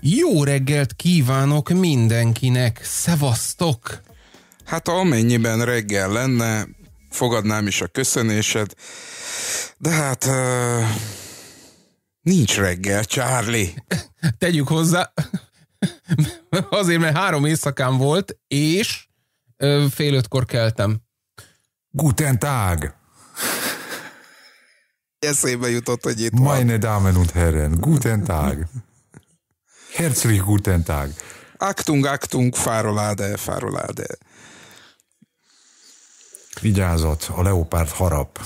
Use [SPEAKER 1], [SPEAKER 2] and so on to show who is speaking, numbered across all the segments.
[SPEAKER 1] Jó reggelt kívánok mindenkinek! Szevasztok!
[SPEAKER 2] Hát amennyiben reggel lenne, fogadnám is a köszönésed, de hát... Uh Nincs reggel, Charlie. Tegyük
[SPEAKER 1] hozzá, azért, mert három éjszakán volt, és
[SPEAKER 3] fél ötkor keltem. Guten Tag! Eszébe jutott, hogy itt Meine van. Damen und Herren, Guten Tag!
[SPEAKER 2] Herzlich Guten Tag! Aktung, aktung, fárolade, fárolade.
[SPEAKER 3] Vigyázat, a leopárd harap.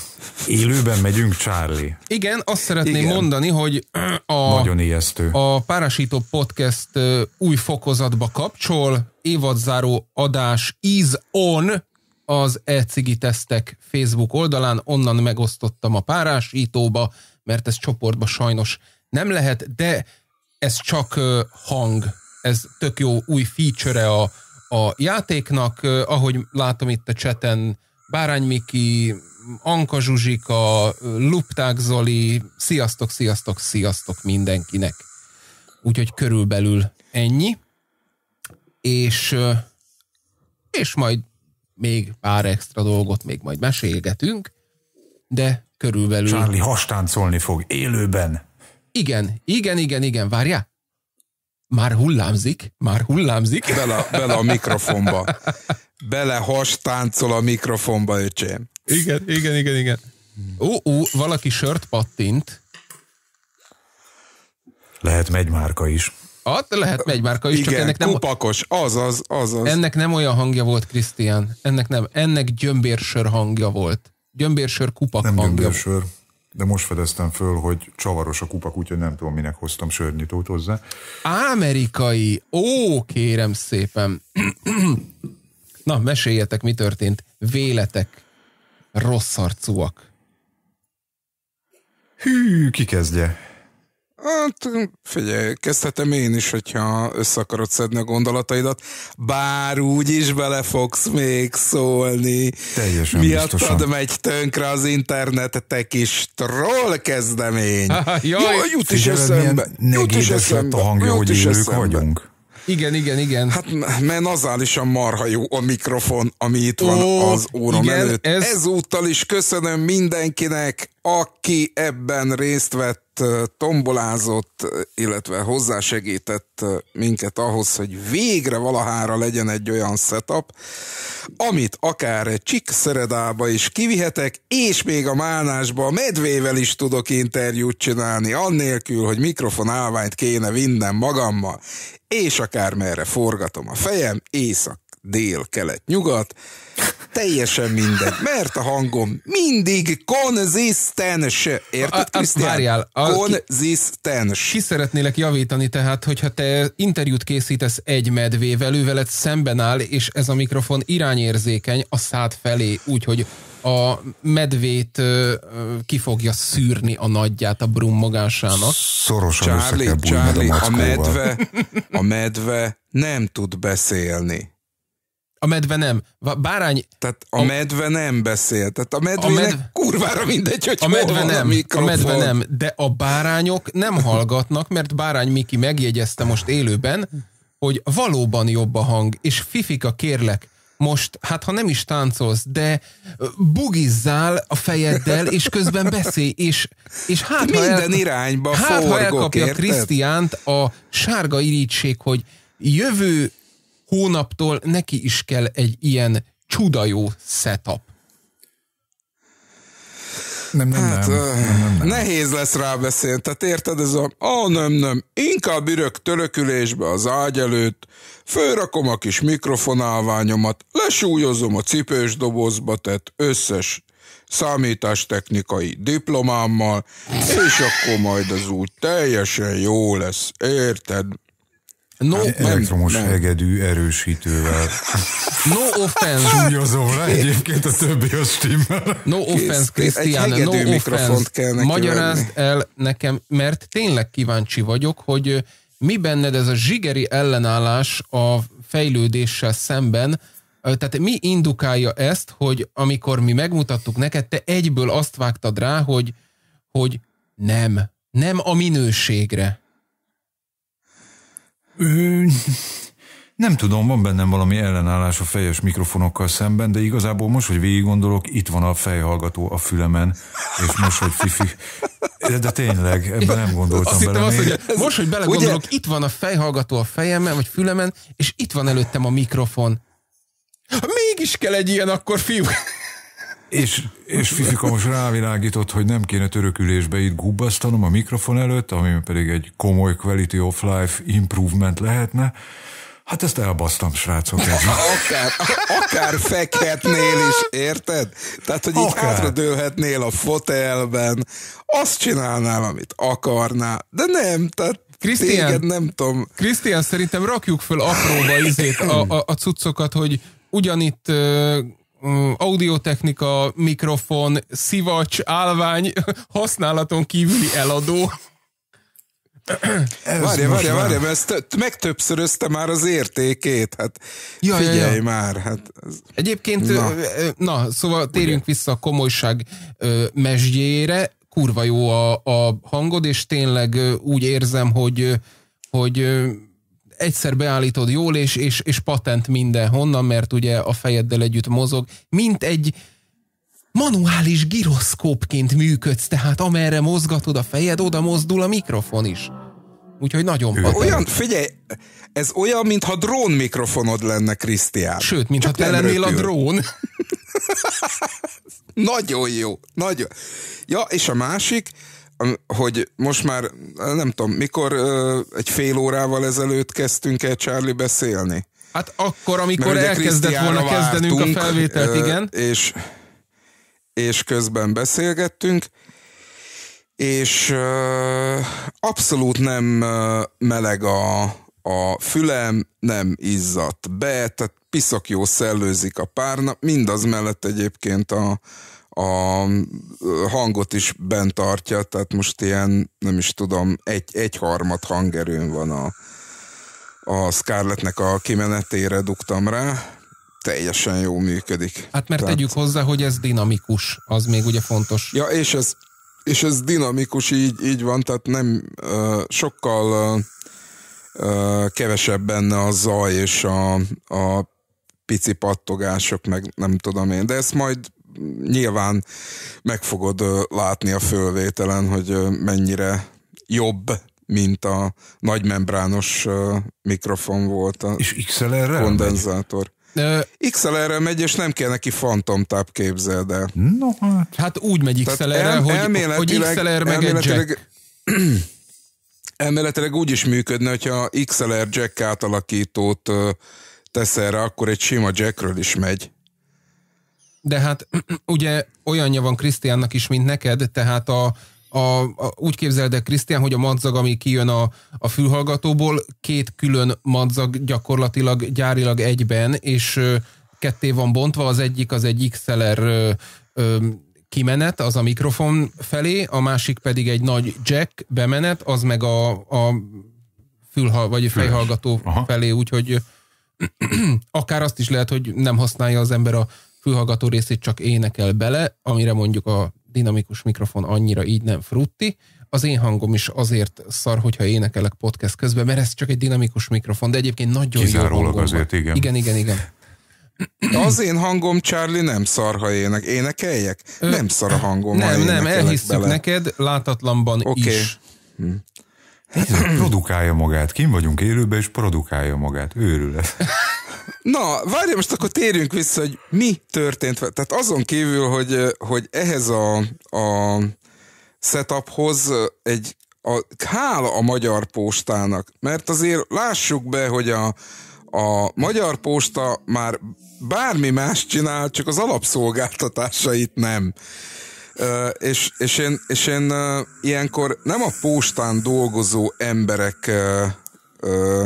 [SPEAKER 3] Élőben megyünk, Charlie.
[SPEAKER 1] Igen, azt szeretném Igen. mondani, hogy a, Nagyon
[SPEAKER 3] ijesztő. a Párásító
[SPEAKER 1] Podcast új fokozatba kapcsol, évadzáró adás is on, az ECIGI tesztek Facebook oldalán, onnan megosztottam a párásítóba, mert ez csoportba sajnos nem lehet, de ez csak hang, ez tök jó új feature a, a játéknak, ahogy látom itt a cseten, Bárány Miki, Anka Zsuzsika, Lupták Zoli, sziasztok, sziasztok, sziasztok mindenkinek. Úgyhogy körülbelül ennyi. És, és majd még pár extra dolgot még majd mesélgetünk, de körülbelül... Charlie
[SPEAKER 3] hastáncolni fog élőben.
[SPEAKER 1] Igen, igen, igen, igen, várjál már hullámzik, már hullámzik.
[SPEAKER 3] Bele, bele a mikrofonba.
[SPEAKER 2] Bele has táncol a mikrofonba, öcsém.
[SPEAKER 1] Igen, igen, igen, igen. Ó, ó, valaki sört pattint.
[SPEAKER 2] Lehet megy márka is.
[SPEAKER 1] At, lehet megy márka is, Igen, csak ennek nem...
[SPEAKER 2] kupakos, az. az. Ennek
[SPEAKER 1] nem olyan hangja volt, Krisztián. Ennek nem, ennek gyömbérsör hangja volt. Gyömbérsör kupak nem hangja. Gyömbérsör.
[SPEAKER 3] Volt de most fedeztem föl, hogy csavaros a kupak, úgyhogy nem tudom, minek hoztam sörnyitót hozzá.
[SPEAKER 1] Amerikai! Ó, kérem szépen! Na, meséljetek, mi történt. Véletek rossz arcúak.
[SPEAKER 2] Hű, ki kezdje? Hát, figyelj, kezdhetem én is, hogyha össze akarod szedni a gondolataidat, bár úgy is bele fogsz még szólni. Teljesen Miattad biztosan. megy tönkre az internetetek is troll kezdemény. Jó. jaj, Jó, jut is eszembe. Jut is eszembe. a hangja, jut hogy is eszembe. vagyunk. Igen, igen, igen. Hát mert a marha jó a mikrofon, ami itt Ó, van az óra igen, előtt. Ez... Ezúttal is köszönöm mindenkinek aki ebben részt vett, tombolázott, illetve hozzásegített minket ahhoz, hogy végre valahára legyen egy olyan setup, amit akár egy csik szeredába is kivihetek, és még a málnásba a medvével is tudok interjút csinálni, annélkül, hogy mikrofon állványt kéne vinnem magammal, és akár merre forgatom a fejem, éjszak dél, kelet, nyugat, teljesen mindegy, mert a hangom mindig konzisztens. Érted, Krisztián? Várjál. Konzisztens.
[SPEAKER 1] Ki, szeretnélek javítani tehát, hogyha te interjút készítesz egy medvével, ő veled szemben áll, és ez a mikrofon irányérzékeny a szád felé, úgyhogy a medvét ö, ki fogja szűrni a nagyját a brummogásának. Szorosan Charlie, Charlie, a, a medve,
[SPEAKER 2] a medve nem tud beszélni. A medve nem. Bárány... Tehát a, medve nem beszél. Tehát a medvének a medv... kurvára mindegy, hogy a medve hol nem, a, a medve nem,
[SPEAKER 1] de a bárányok nem hallgatnak, mert Bárány Miki megjegyezte most élőben, hogy valóban jobb a hang, és Fifika kérlek, most, hát ha nem is táncolsz, de bugizzál a fejeddel, és közben beszélj, és, és hát Minden ha el, irányba hát, forgok, ha elkapja Krisztiánt a sárga irítség, hogy jövő hónaptól neki is kell egy ilyen csuda jó setup.
[SPEAKER 2] Nem, nem, hát, nem, nem, nem, nem, nem. Nehéz lesz beszélni. Tehát érted, ez a, ó, oh, nem, nem, inkább ürök törökülésbe az ágy előtt, fölrakom a kis mikrofonálványomat, lesúlyozom a cipős dobozba tett összes számítástechnikai diplomámmal, és akkor majd az úgy teljesen jó lesz, érted? No, elektromos nem,
[SPEAKER 3] hegedű erősítővel.
[SPEAKER 2] No offense.
[SPEAKER 1] Súlyozom rá egyébként
[SPEAKER 3] a többi a stimmel. No offense, Krisztián, no offense. Magyarázd
[SPEAKER 1] venni. el nekem, mert tényleg kíváncsi vagyok, hogy mi benned ez a zsigeri ellenállás a fejlődéssel szemben, tehát mi indukálja ezt, hogy amikor mi megmutattuk neked, te egyből azt vágtad rá, hogy, hogy nem, nem a minőségre
[SPEAKER 3] ő... Nem tudom, van bennem valami ellenállás a fejes mikrofonokkal szemben, de igazából most, hogy végig gondolok, itt van a fejhallgató a fülemen, és most, hogy fifi... De tényleg, ebben nem gondoltam azt bele. Azt, hogy most,
[SPEAKER 1] hogy belegondolok, Ugye? itt van a fejhallgató a fejemen, vagy fülemen, és itt van előttem a mikrofon. Mégis kell egy ilyen akkor, fiú.
[SPEAKER 3] És, és most rávilágított, hogy nem kéne törökülésbe itt gubbasztanom a mikrofon előtt, ami pedig egy komoly quality of life improvement lehetne. Hát ezt elbasztam, srácok.
[SPEAKER 2] akár, akár fekhetnél is, érted? Tehát, hogy így akár. a fotelben, azt csinálnál, amit akarnál, de nem, tehát Krisztián, téged nem tudom.
[SPEAKER 1] Krisztián, szerintem
[SPEAKER 2] rakjuk föl apróba izét a,
[SPEAKER 1] a, a cuccokat, hogy ugyanitt Mm, audiotechnika, mikrofon, szivacs, állvány, használaton kívüli eladó.
[SPEAKER 2] várja, várja, várja, mert ezt megtöbbszörözte már az értékét, hát ja, figyelj ja, ja. már. Hát ez... Egyébként, na.
[SPEAKER 1] na, szóval térjünk Ugye? vissza a komolyság mesdjére, kurva jó a, a hangod, és tényleg úgy érzem, hogy, hogy egyszer beállítod jól, és, és, és patent minden honnan mert ugye a fejeddel együtt mozog, mint egy manuális giroszkópként működsz, tehát amerre mozgatod a fejed, oda mozdul a mikrofon is. Úgyhogy nagyon
[SPEAKER 2] patent. Olyan, figyelj, ez olyan, mintha drón mikrofonod lenne, Krisztián. Sőt, mintha te lennél a drón. nagyon jó, nagyon. Ja, és a másik, hogy most már, nem tudom, mikor egy fél órával ezelőtt kezdtünk el Charlie beszélni? Hát akkor, amikor elkezdett volna kezdenünk vártunk, a felvételt, igen. És, és közben beszélgettünk, és abszolút nem meleg a, a fülem, nem izzadt be, tehát piszak jó szellőzik a párna, mindaz mellett egyébként a, a hangot is bent tartja, tehát most ilyen, nem is tudom, egy, egy harmad hangerőn van a, a Scarlettnek a kimenetére dugtam rá, teljesen jó működik. Hát mert tehát...
[SPEAKER 1] tegyük hozzá, hogy ez dinamikus, az még ugye fontos.
[SPEAKER 2] Ja, és ez, és ez dinamikus, így, így van, tehát nem uh, sokkal uh, kevesebb benne a zaj és a, a pici pattogások, meg nem tudom én, de ezt majd nyilván meg fogod látni a fölvételen, hogy mennyire jobb, mint a nagymembrános mikrofon volt a és xlr kondenzátor. Megy? XLR-rel megy, és nem kell neki Phantom tap képzel, de... No, hát. hát úgy megy XLR-rel, hogy, hogy XLR meg egy jack. Elméletileg úgy is működne, hogyha XLR jack átalakítót teszel rá, akkor egy sima jackről is megy
[SPEAKER 1] de hát ugye olyanja van Krisztiánnak is, mint neked, tehát a, a, a, úgy képzeld el, Krisztián, hogy a madzag, ami kijön a, a fülhallgatóból, két külön madzag gyakorlatilag gyárilag egyben, és ö, ketté van bontva, az egyik az egy XLR ö, ö, kimenet, az a mikrofon felé, a másik pedig egy nagy jack bemenet, az meg a, a fülha, vagy fejhallgató felé, úgyhogy akár azt is lehet, hogy nem használja az ember a fülhallgató részét csak énekel bele, amire mondjuk a dinamikus mikrofon annyira így nem frutti. Az én hangom is azért szar, hogyha énekelek podcast közben, mert ez csak egy dinamikus mikrofon, de egyébként nagyon Kizárólag jó hangom azért, van. igen. Igen, igen, igen.
[SPEAKER 2] Az én hangom, Charlie, nem szar, ha ének. énekeljek? Ö, nem szar a hangom, Nem, ha nem, elhisszük bele.
[SPEAKER 1] neked, látatlanban okay. is. Hm.
[SPEAKER 3] Nézd, produkálja magát. Kim vagyunk élőben, és produkálja magát. Őrület.
[SPEAKER 2] Na, várj, most akkor térjünk vissza, hogy mi történt. Tehát azon kívül, hogy, hogy ehhez a, a setuphoz egy a, hála a magyar postának, mert azért lássuk be, hogy a, a magyar posta már bármi más csinál, csak az alapszolgáltatásait nem. Uh, és, és én, és én uh, ilyenkor nem a postán dolgozó emberek uh, ö,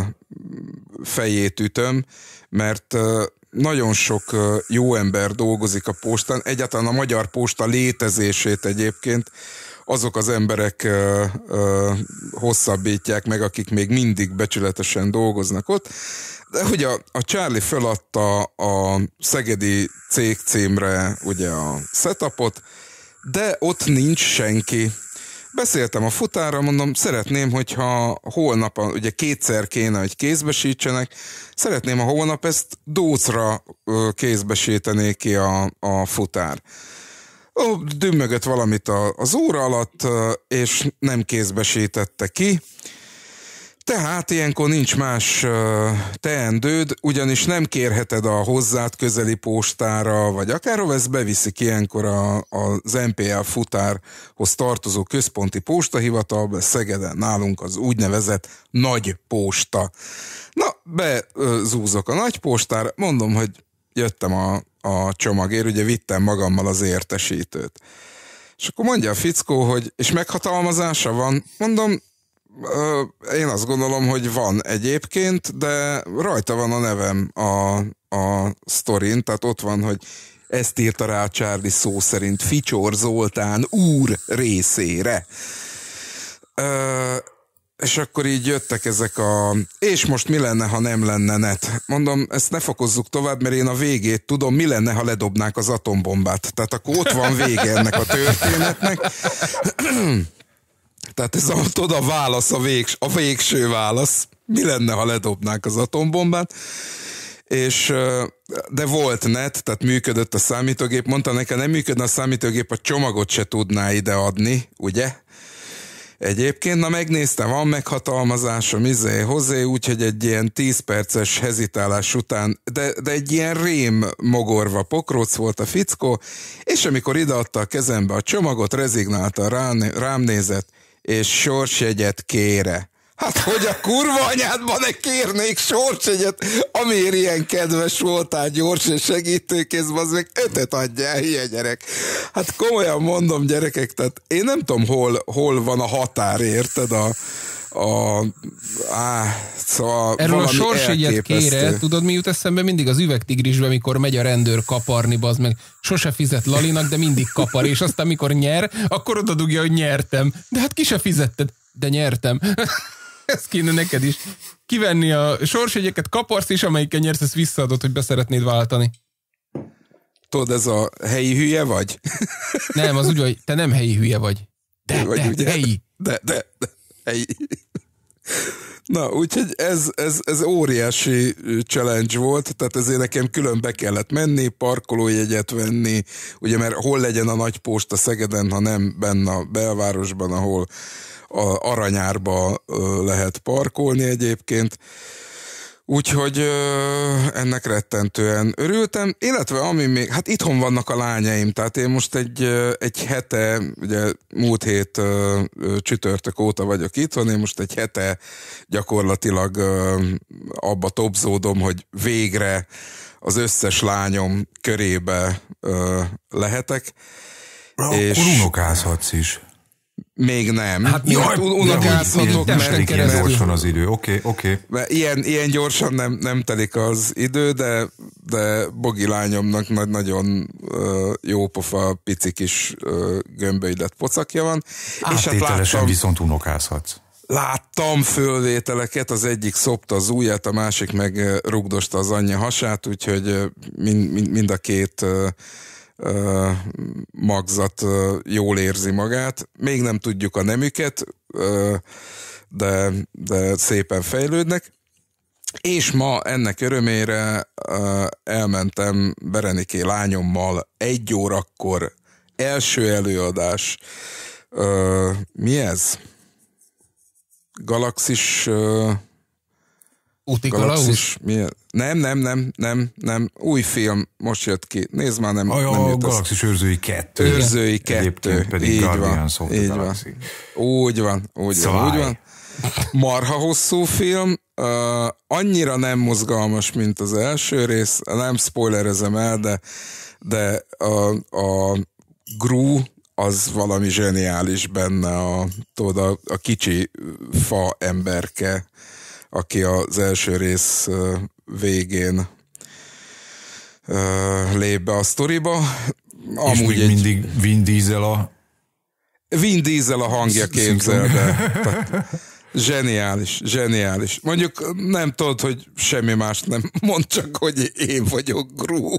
[SPEAKER 2] fejét ütöm, mert ö, nagyon sok jó ember dolgozik a postán, egyáltalán a magyar posta létezését egyébként azok az emberek ö, ö, hosszabbítják meg, akik még mindig becsületesen dolgoznak ott. De hogy a, a Charlie feladta a szegedi cég címre ugye a setupot, de ott nincs senki. Beszéltem a futára, mondom, szeretném, hogyha holnap, ugye kétszer kéne, hogy kézbesítsenek, szeretném, ha holnap ezt dócra kézbesítené ki a, a futár. Dümögött valamit az óra alatt, és nem kézbesítette ki tehát ilyenkor nincs más teendőd, ugyanis nem kérheted a hozzád közeli postára, vagy akárhova, ezt beviszik ilyenkor a, az MPL futárhoz tartozó központi postahivatal, Szegeden nálunk az úgynevezett nagy posta. Na, bezúzok a nagy postára, mondom, hogy jöttem a, a csomagért, ugye vittem magammal az értesítőt. És akkor mondja a fickó, hogy és meghatalmazása van? Mondom, én azt gondolom, hogy van egyébként, de rajta van a nevem a, a sztorin, tehát ott van, hogy ezt írta rá Charlie szó szerint Ficsor Zoltán úr részére. Ö, és akkor így jöttek ezek a... És most mi lenne, ha nem lenne net? Mondom, ezt ne fokozzuk tovább, mert én a végét tudom, mi lenne, ha ledobnák az atombombát. Tehát akkor ott van vége ennek a történetnek. Tehát ez a, tudod, a válasz, a, végs, a végső válasz. Mi lenne, ha ledobnák az atombombát? és de volt net, tehát működött a számítógép, mondta nekem, nem működne a számítógép, a csomagot se tudná ideadni, ugye? Egyébként, na megnéztem, van meghatalmazásom, izé, hozzá, úgyhogy egy ilyen 10 perces hezitálás után, de, de egy ilyen rém mogorva pokróc volt a fickó, és amikor ideadta a kezembe a csomagot, rezignálta rám, rám nézett, és sorsjegyet kére. Hát hogy a kurva anyádban ne kérnék sorsegyet, amiért ilyen kedves voltál, gyors és segítőkész, az még ötöt adja el, hülye gyerek. Hát komolyan mondom, gyerekek, tehát én nem tudom, hol, hol van a határ, érted? A, a, á, szóval Erről a sorsügyet kére,
[SPEAKER 1] tudod mi jut eszembe? Mindig az üvegtigrisbe, mikor megy a rendőr kaparni, az meg sose fizet Lalinak, de mindig kapar, és aztán amikor nyer, akkor oda dugja, hogy nyertem. De hát ki se fizetted, de nyertem. Ez kéne neked is. Kivenni a sorsügyeket, kaparsz, és amelyiket nyersz, ezt visszaadod, hogy beszeretnéd váltani.
[SPEAKER 2] Tudod, ez a helyi hülye vagy?
[SPEAKER 1] Nem, az úgy, hogy te nem helyi hülye vagy.
[SPEAKER 2] De, de, vagy de ugye? helyi. De, de, de hely. Na, úgyhogy ez, ez, ez óriási challenge volt, tehát ezért nekem külön be kellett menni, parkolójegyet venni, ugye mert hol legyen a nagy posta Szegeden, ha nem benne a belvárosban, ahol a Aranyárba lehet parkolni egyébként. Úgyhogy ö, ennek rettentően örültem, illetve ami még, hát itthon vannak a lányaim, tehát én most egy, egy hete, ugye múlt hét ö, csütörtök óta vagyok itthon, én most egy hete gyakorlatilag ö, abba topzódom, hogy végre az összes lányom körébe ö, lehetek. Akkor és... unokázhatsz is. Még nem. Hát mi hát unokázhatok mesten keresztül. gyorsan
[SPEAKER 3] az idő, oké, okay, oké.
[SPEAKER 2] Okay. Ilyen, ilyen gyorsan nem, nem telik az idő, de, de Bogi lányomnak nagy, nagyon uh, pofa, pici kis uh, gömbölylet pocakja van.
[SPEAKER 3] Áttételesen és hát láttam, viszont unokázhatsz.
[SPEAKER 2] Láttam fölvételeket, az egyik szopta az ujját, a másik meg rugdosta az anyja hasát, úgyhogy mind, mind, mind a két uh, magzat jól érzi magát. Még nem tudjuk a nemüket, de, de szépen fejlődnek. És ma ennek örömére elmentem Bereniké lányommal egy órakor első előadás. mi ez? Galaxis... Utikalauz? Nem, nem, nem, nem, nem. Új film, most jött ki. Nézd már, nem, A, nem a Galaxis Őrzői
[SPEAKER 3] 2. Őrzői 2. pedig így van, így Van.
[SPEAKER 2] Úgy van, úgy van, úgy van. Marha hosszú film, uh, annyira nem mozgalmas, mint az első rész, nem spoilerezem el, de, de a, a Gru, az valami zseniális benne, a, tudod, a, a kicsi fa emberke aki az első rész végén lép be a sztoriba. Amúgy És egy...
[SPEAKER 3] mindig Vin Diesel a... Vin
[SPEAKER 2] Diesel a hangja képzelde. Zseniális, zseniális. Mondjuk nem tudod, hogy semmi más nem mond, csak hogy én vagyok Gru.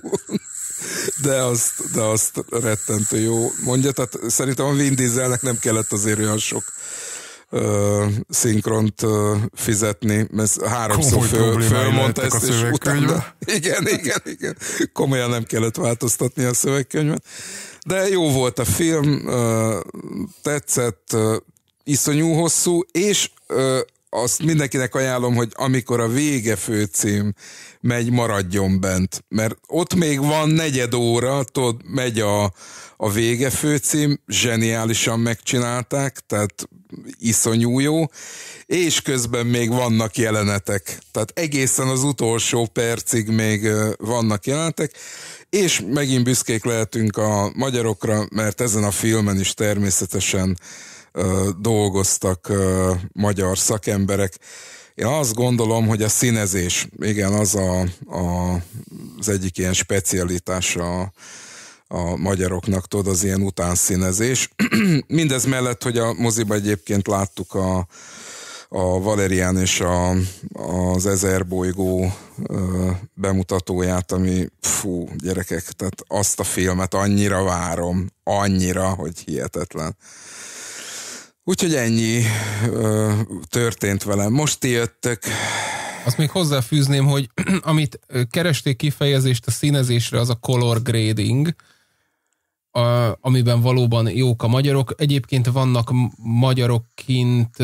[SPEAKER 2] De azt, de azt rettentő jó mondja. Tehát szerintem a Vin Dieselnek nem kellett azért olyan sok ö, szinkront ö, fizetni, mert háromszor föl, fölmondta ezt, és utána, igen, igen, igen, komolyan nem kellett változtatni a szövegkönyvet, de jó volt a film, ö, tetszett, ö, iszonyú hosszú, és ö, azt mindenkinek ajánlom, hogy amikor a vége főcím megy, maradjon bent. Mert ott még van negyed óra, tudod, megy a, a vége főcím, zseniálisan megcsinálták, tehát iszonyú jó, és közben még vannak jelenetek. Tehát egészen az utolsó percig még vannak jelenetek, és megint büszkék lehetünk a magyarokra, mert ezen a filmen is természetesen dolgoztak magyar szakemberek. Én azt gondolom, hogy a színezés, igen, az a, a, az egyik ilyen specialitása a a magyaroknak, tudod, az ilyen utánszínezés. Mindez mellett, hogy a moziba egyébként láttuk a, a Valerian és a, az Ezer bolygó ö, bemutatóját, ami fú, gyerekek, tehát azt a filmet annyira várom, annyira, hogy hihetetlen. Úgyhogy ennyi ö, történt velem. Most ti jöttök.
[SPEAKER 1] Azt még hozzáfűzném, hogy amit keresték kifejezést a színezésre, az a color grading, a, amiben valóban jók a magyarok. Egyébként vannak magyarok kint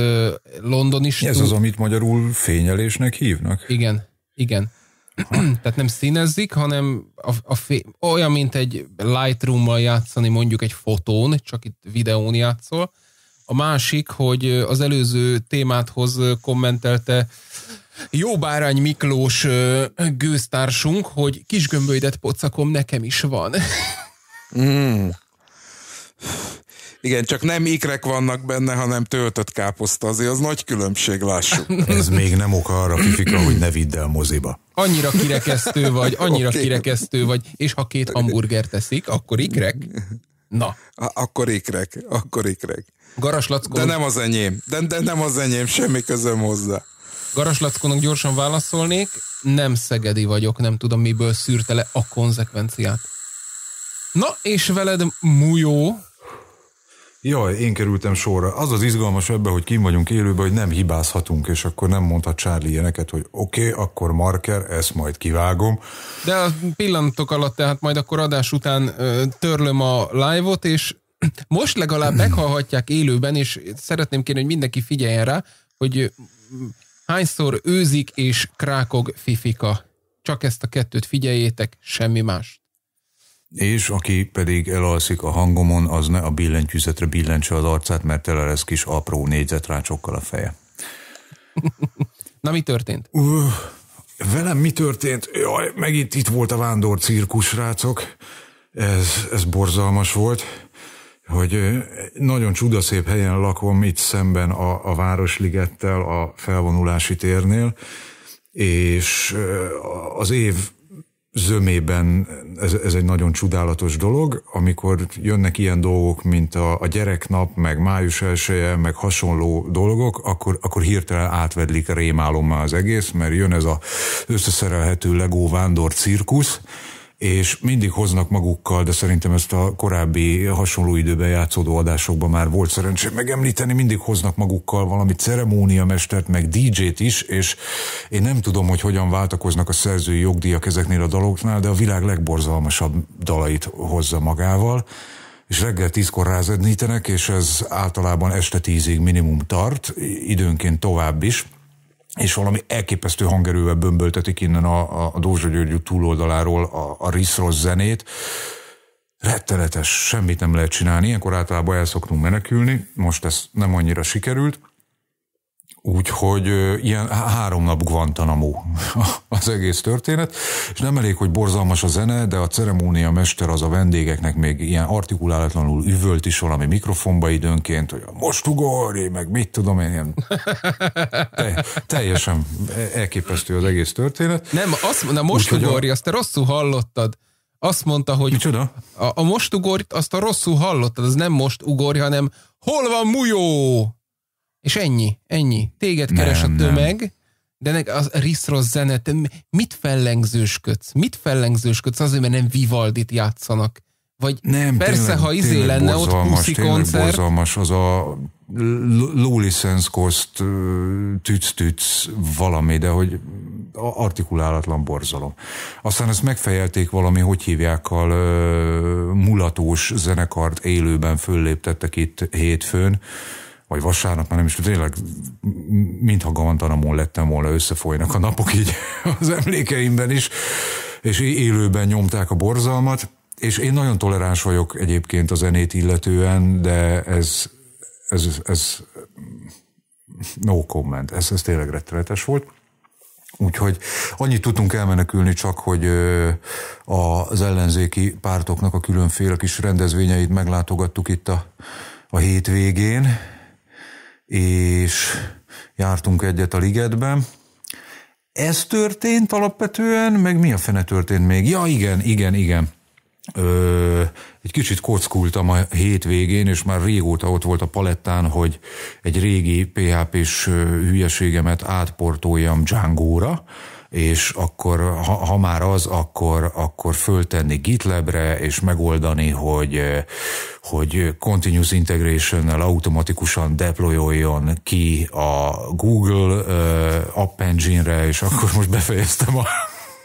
[SPEAKER 1] London is. Ez az,
[SPEAKER 3] amit magyarul fényelésnek
[SPEAKER 1] hívnak? Igen, igen. Tehát nem színezzik, hanem a, a fé, olyan, mint egy Lightroom-mal játszani mondjuk egy fotón, csak itt videón játszol. A másik, hogy az előző témáthoz kommentelte jó bárány Miklós gőztársunk, hogy kisgömbölydet pocakom nekem
[SPEAKER 2] is van. Mm. Igen, csak nem ikrek vannak benne, hanem töltött káposzta. Azért az nagy különbség, lássuk.
[SPEAKER 3] Ez még nem oka arra, Pifika, hogy ne vidd el moziba.
[SPEAKER 1] Annyira kirekesztő vagy, annyira okay. kirekesztő vagy, és ha két hamburger teszik, akkor ikrek? Na. Akkor ikrek, akkor ikrek.
[SPEAKER 2] Garas De nem az enyém, de, de nem az enyém, semmi közöm hozzá. Garas Lackónak
[SPEAKER 1] gyorsan válaszolnék, nem szegedi vagyok, nem tudom miből szűrte le a konzekvenciát.
[SPEAKER 3] Na, és veled Mujó. Jaj, én kerültem sorra. Az az izgalmas ebben, hogy kim vagyunk élőben, hogy nem hibázhatunk, és akkor nem mondhat Charlie ilyeneket, hogy oké, okay, akkor marker, ezt majd kivágom.
[SPEAKER 1] De a pillanatok alatt, tehát majd akkor adás után törlöm a live-ot, és most legalább meghallhatják élőben, és szeretném kérni, hogy mindenki figyeljen rá, hogy hányszor őzik és krákog fifika. Csak ezt a kettőt figyeljétek, semmi mást
[SPEAKER 3] és aki pedig elalszik a hangomon, az ne a billentyűzetre billentse az arcát, mert tele lesz kis apró négyzetrácsokkal a feje. Na, mi történt? Uh, velem mi történt? Jaj, megint itt volt a vándor cirkus, rácok. Ez, ez borzalmas volt, hogy nagyon csudaszép helyen lakom itt szemben a, a Városligettel, a felvonulási térnél, és az év zömében ez, ez egy nagyon csodálatos dolog, amikor jönnek ilyen dolgok, mint a, a gyereknap, meg május elsője, meg hasonló dolgok, akkor, akkor hirtelen átvedlik rémálommal az egész, mert jön ez a összeszerelhető legó vándor cirkusz, és mindig hoznak magukkal, de szerintem ezt a korábbi hasonló időben játszódó adásokban már volt szerencsém megemlíteni, mindig hoznak magukkal valami ceremóniamestert, meg DJ-t is, és én nem tudom, hogy hogyan váltakoznak a szerzői jogdíjak ezeknél a daloknál, de a világ legborzalmasabb dalait hozza magával és reggel tízkor rázednítenek, és ez általában este tízig minimum tart, időnként tovább is és valami elképesztő hangerővel bömböltetik innen a, a Dózsa György túloldaláról a, a Riszrosz zenét. Retteletes, semmit nem lehet csinálni, ilyenkor általában el szoktunk menekülni, most ez nem annyira sikerült. Úgyhogy ilyen három nap Guantanamo az egész történet, és nem elég, hogy borzalmas a zene, de a ceremónia mester az a vendégeknek még ilyen artikulálatlanul üvölt is valami mikrofonba időnként, hogy most ugorj, meg mit tudom én, ilyen te, teljesen elképesztő az egész történet.
[SPEAKER 1] Nem, azt, mondta, most Úgy, ugorj, a... azt te rosszul hallottad. Azt mondta, hogy Micsoda? A, a most ugorj, azt a rosszul hallottad, az nem most ugorj, hanem hol van Mujó? És ennyi, ennyi. Téged nem, keres a tömeg, nem. de nek az riszros zene, te mit fellengzősködsz? Mit fellengzősködsz azért, mert nem Vivaldit játszanak? Vagy nem, persze, tényleg, ha izé lenne borzalmas, ott puszi koncert. borzalmas,
[SPEAKER 3] az a low license cost tüc-tüc valami, de hogy artikulálatlan borzalom. Aztán ezt megfejelték valami, hogy a mulatós zenekart élőben fölléptettek itt hétfőn, vagy vasárnap, már nem is tényleg, mintha Guantanamon lettem volna, összefolynak a napok így az emlékeimben is, és élőben nyomták a borzalmat, és én nagyon toleráns vagyok egyébként a zenét illetően, de ez, ez, ez no comment, ez, ez tényleg rettenetes volt. Úgyhogy annyit tudtunk elmenekülni csak, hogy az ellenzéki pártoknak a különféle kis rendezvényeit meglátogattuk itt a, a hétvégén, és jártunk egyet a ligetben. Ez történt alapvetően, meg mi a fene történt még? Ja, igen, igen, igen. Ö, egy kicsit kockultam a hétvégén, és már régóta ott volt a palettán, hogy egy régi PHP-s hülyeségemet átportoljam Django-ra, és akkor ha, ha már az, akkor, akkor föltenni GitLabre, és megoldani, hogy, hogy Continuous Integration-nel automatikusan deployoljon ki a Google uh, App Engine-re, és akkor most befejeztem a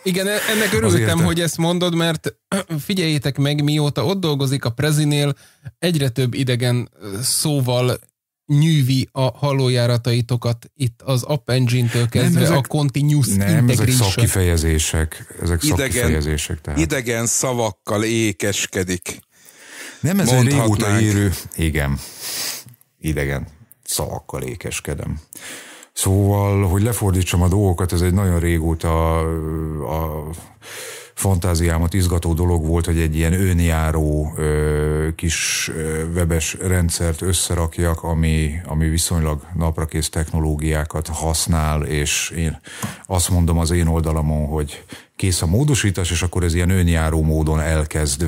[SPEAKER 1] igen, e- ennek örültem, hogy ezt mondod, mert figyeljétek meg, mióta ott dolgozik a Prezinél, egyre több idegen eh, szóval nyűvi a halójárataitokat itt az App Engine-től kezdve nem, ezek, a Continuous
[SPEAKER 3] Nem, ezek szakkifejezések. Ezek idegen, szakkifejezések tehát.
[SPEAKER 2] idegen szavakkal
[SPEAKER 3] ékeskedik. Nem ez egy régóta érő. Igen. Idegen szavakkal ékeskedem. Szóval, hogy lefordítsam a dolgokat, ez egy nagyon régóta a, a fantáziámat izgató dolog volt, hogy egy ilyen önjáró ö, kis ö, webes rendszert összerakjak, ami, ami viszonylag naprakész technológiákat használ, és én azt mondom az én oldalamon, hogy kész a módosítás, és akkor ez ilyen önjáró módon elkezd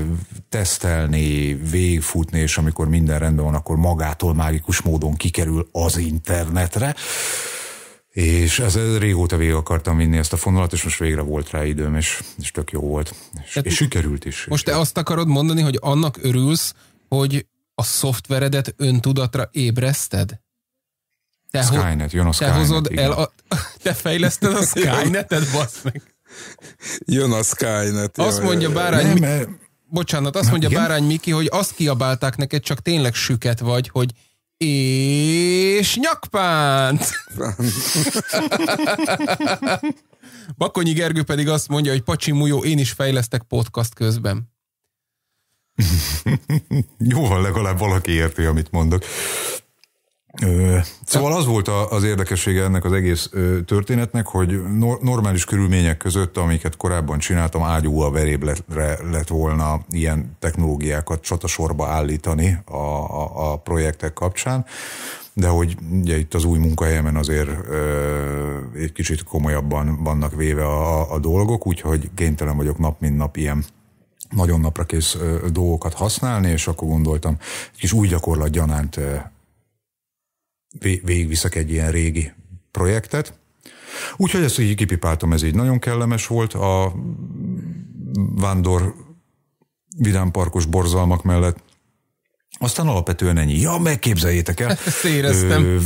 [SPEAKER 3] tesztelni, végfutni, és amikor minden rendben van, akkor magától mágikus módon kikerül az internetre. És ez régóta végig akartam vinni ezt a fonalat, és most végre volt rá időm, és, és tök jó volt. És, és sikerült is.
[SPEAKER 1] Most te azt akarod mondani, hogy annak örülsz, hogy a szoftveredet öntudatra ébreszted? Te Skynet, jön a Skynet. Te hozod el,
[SPEAKER 2] a, te fejleszted a Skynetet, basz meg. Jön a Skynet. Jaj, azt mondja Bárány, nem, mi,
[SPEAKER 1] bocsánat, azt nem, mondja igen? Bárány Miki, hogy azt kiabálták neked, csak tényleg süket vagy, hogy és nyakpánt! Bakonyi Gergő pedig azt mondja, hogy Pacsi Mujó, én is fejlesztek podcast közben.
[SPEAKER 3] Jó van, legalább valaki érti, amit mondok. Szóval az volt az érdekessége ennek az egész történetnek, hogy normális körülmények között, amiket korábban csináltam, ágyú a lett, lett volna ilyen technológiákat csatasorba állítani a, a, a projektek kapcsán, de hogy ugye itt az új munkahelyemen azért ö, egy kicsit komolyabban vannak véve a, a dolgok, úgyhogy kénytelen vagyok nap mint nap ilyen nagyon napra kész dolgokat használni, és akkor gondoltam, egy kis új gyakorlat gyanánt végigviszek egy ilyen régi projektet. Úgyhogy ezt így kipipáltam, ez így nagyon kellemes volt. A vándor vidámparkos borzalmak mellett aztán alapvetően ennyi. Ja, megképzeljétek el. Ezt éreztem. Ö,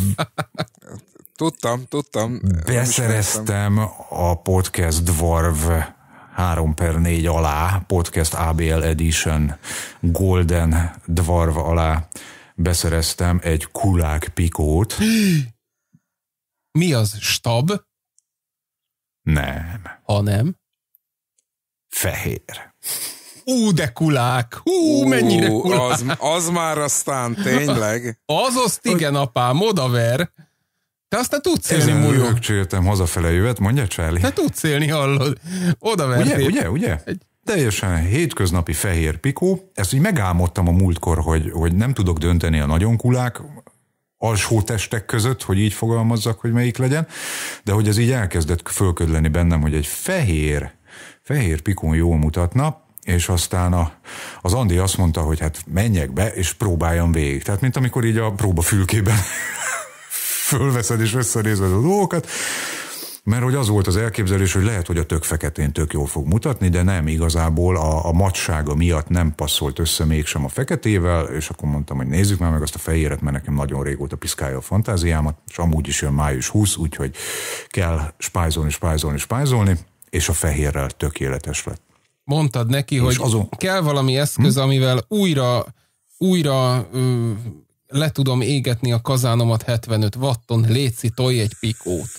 [SPEAKER 2] tudtam, tudtam. Beszereztem
[SPEAKER 3] a Podcast Dwarf 3 per 4 alá, Podcast ABL Edition Golden Dwarf alá beszereztem egy kulák pikót. Mi az? Stab?
[SPEAKER 2] Nem. Ha nem? Fehér.
[SPEAKER 3] Ú, de
[SPEAKER 1] kulák! Hú, Ú, mennyire kulák! Az,
[SPEAKER 3] az már
[SPEAKER 2] aztán
[SPEAKER 1] tényleg. Az azt igen, apám, odaver. Te aztán tudsz élni, Muló.
[SPEAKER 3] Én hazafele jövet, mondja Charlie. Te tudsz élni, hallod.
[SPEAKER 1] Odaver! Ugye, ugye, ugye?
[SPEAKER 3] Egy teljesen hétköznapi fehér pikó. Ezt így megálmodtam a múltkor, hogy, hogy nem tudok dönteni a nagyon kulák alsó testek között, hogy így fogalmazzak, hogy melyik legyen, de hogy ez így elkezdett fölködleni bennem, hogy egy fehér, fehér pikón jól mutatna, és aztán a, az Andi azt mondta, hogy hát menjek be, és próbáljam végig. Tehát, mint amikor így a próba fülkében fölveszed és összenézed a dolgokat, mert hogy az volt az elképzelés, hogy lehet, hogy a tök feketén tök jól fog mutatni, de nem igazából a, a matsága miatt nem passzolt össze mégsem a feketével, és akkor mondtam, hogy nézzük már meg azt a fehéret, mert nekem nagyon régóta piszkálja a fantáziámat, és amúgy is jön május 20, úgyhogy kell spájzolni, spájzolni, spájzolni, és a fehérrel tökéletes lett.
[SPEAKER 1] Mondtad neki, és hogy azon... kell valami eszköz, hm? amivel újra, újra ö, le tudom égetni a kazánomat 75 watton, léci, tolj egy pikót.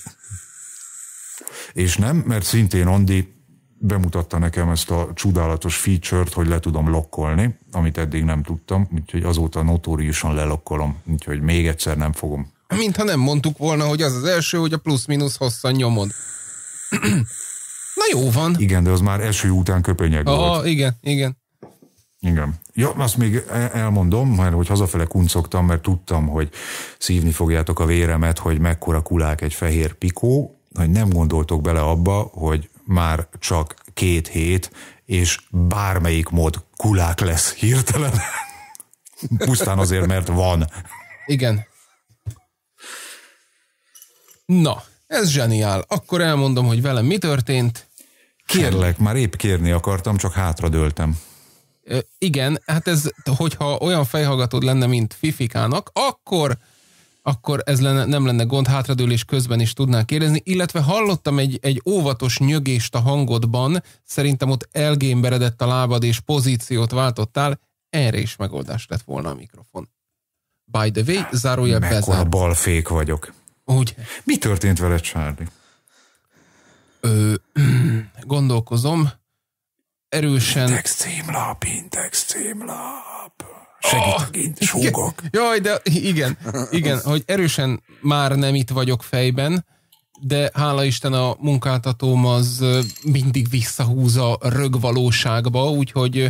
[SPEAKER 3] És nem, mert szintén Andi bemutatta nekem ezt a csodálatos feature-t, hogy le tudom lokkolni, amit eddig nem tudtam, úgyhogy azóta notóriusan lelokkolom, úgyhogy még egyszer nem fogom.
[SPEAKER 1] Mintha nem mondtuk volna, hogy az az első, hogy a plusz-minusz hosszan nyomod.
[SPEAKER 3] Na jó van. Igen, de az már eső után köpönyeg Aha,
[SPEAKER 1] Igen, igen.
[SPEAKER 3] Igen. Ja, azt még elmondom, mert hogy hazafele kuncogtam, mert tudtam, hogy szívni fogjátok a véremet, hogy mekkora kulák egy fehér pikó, hogy nem gondoltok bele abba, hogy már csak két hét, és bármelyik mód kulák lesz hirtelen. Pusztán azért, mert van. Igen.
[SPEAKER 1] Na, ez zseniál. Akkor elmondom, hogy velem mi történt.
[SPEAKER 3] Kérlek, már épp kérni akartam, csak hátradőltem.
[SPEAKER 1] igen, hát ez, hogyha olyan fejhallgatód lenne, mint Fifikának, akkor akkor ez lenne, nem lenne gond, hátradőlés közben is tudnál kérdezni, illetve hallottam egy, egy óvatos nyögést a hangodban, szerintem ott elgémberedett a lábad és pozíciót váltottál, erre is megoldás lett volna a mikrofon. By the way, zárója bezárt.
[SPEAKER 3] Mekkora balfék vagyok. Úgy. Mi történt veled, Charlie?
[SPEAKER 1] Ö, gondolkozom. Erősen... Index címlap,
[SPEAKER 3] index címlap. Segít oh, ah, súgok.
[SPEAKER 1] Jaj, de igen, igen, hogy erősen már nem itt vagyok fejben, de hála Isten a munkáltatóm az mindig visszahúz a rögvalóságba, úgyhogy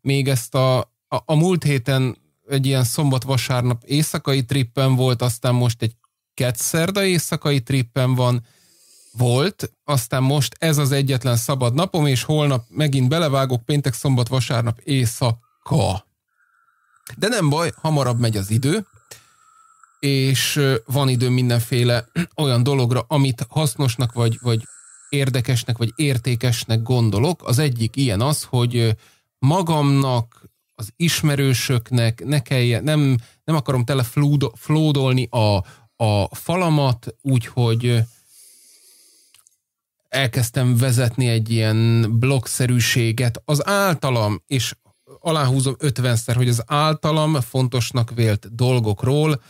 [SPEAKER 1] még ezt a, a, a múlt héten egy ilyen szombat-vasárnap éjszakai trippen volt, aztán most egy kettszerda éjszakai trippen van, volt, aztán most ez az egyetlen szabad napom, és holnap megint belevágok péntek, szombat, vasárnap éjszaka. De nem baj, hamarabb megy az idő, és van idő mindenféle olyan dologra, amit hasznosnak, vagy, vagy érdekesnek, vagy értékesnek gondolok. Az egyik ilyen az, hogy magamnak, az ismerősöknek ne kelljen, nem, nem akarom tele flódolni a, a falamat, úgyhogy elkezdtem vezetni egy ilyen blogszerűséget az általam, és aláhúzom 50-szer, hogy az általam fontosnak vélt dolgokról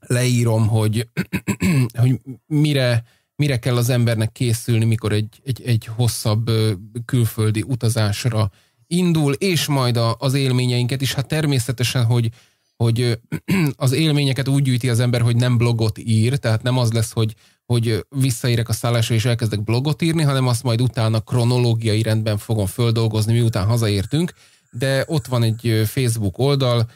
[SPEAKER 1] leírom, hogy, hogy mire, mire kell az embernek készülni, mikor egy, egy, egy hosszabb külföldi utazásra indul, és majd a, az élményeinket is. Hát természetesen, hogy, hogy az élményeket úgy gyűjti az ember, hogy nem blogot ír, tehát nem az lesz, hogy, hogy visszaérek a szállásra és elkezdek blogot írni, hanem azt majd utána kronológiai rendben fogom földolgozni, miután hazaértünk, de ott van egy Facebook oldal,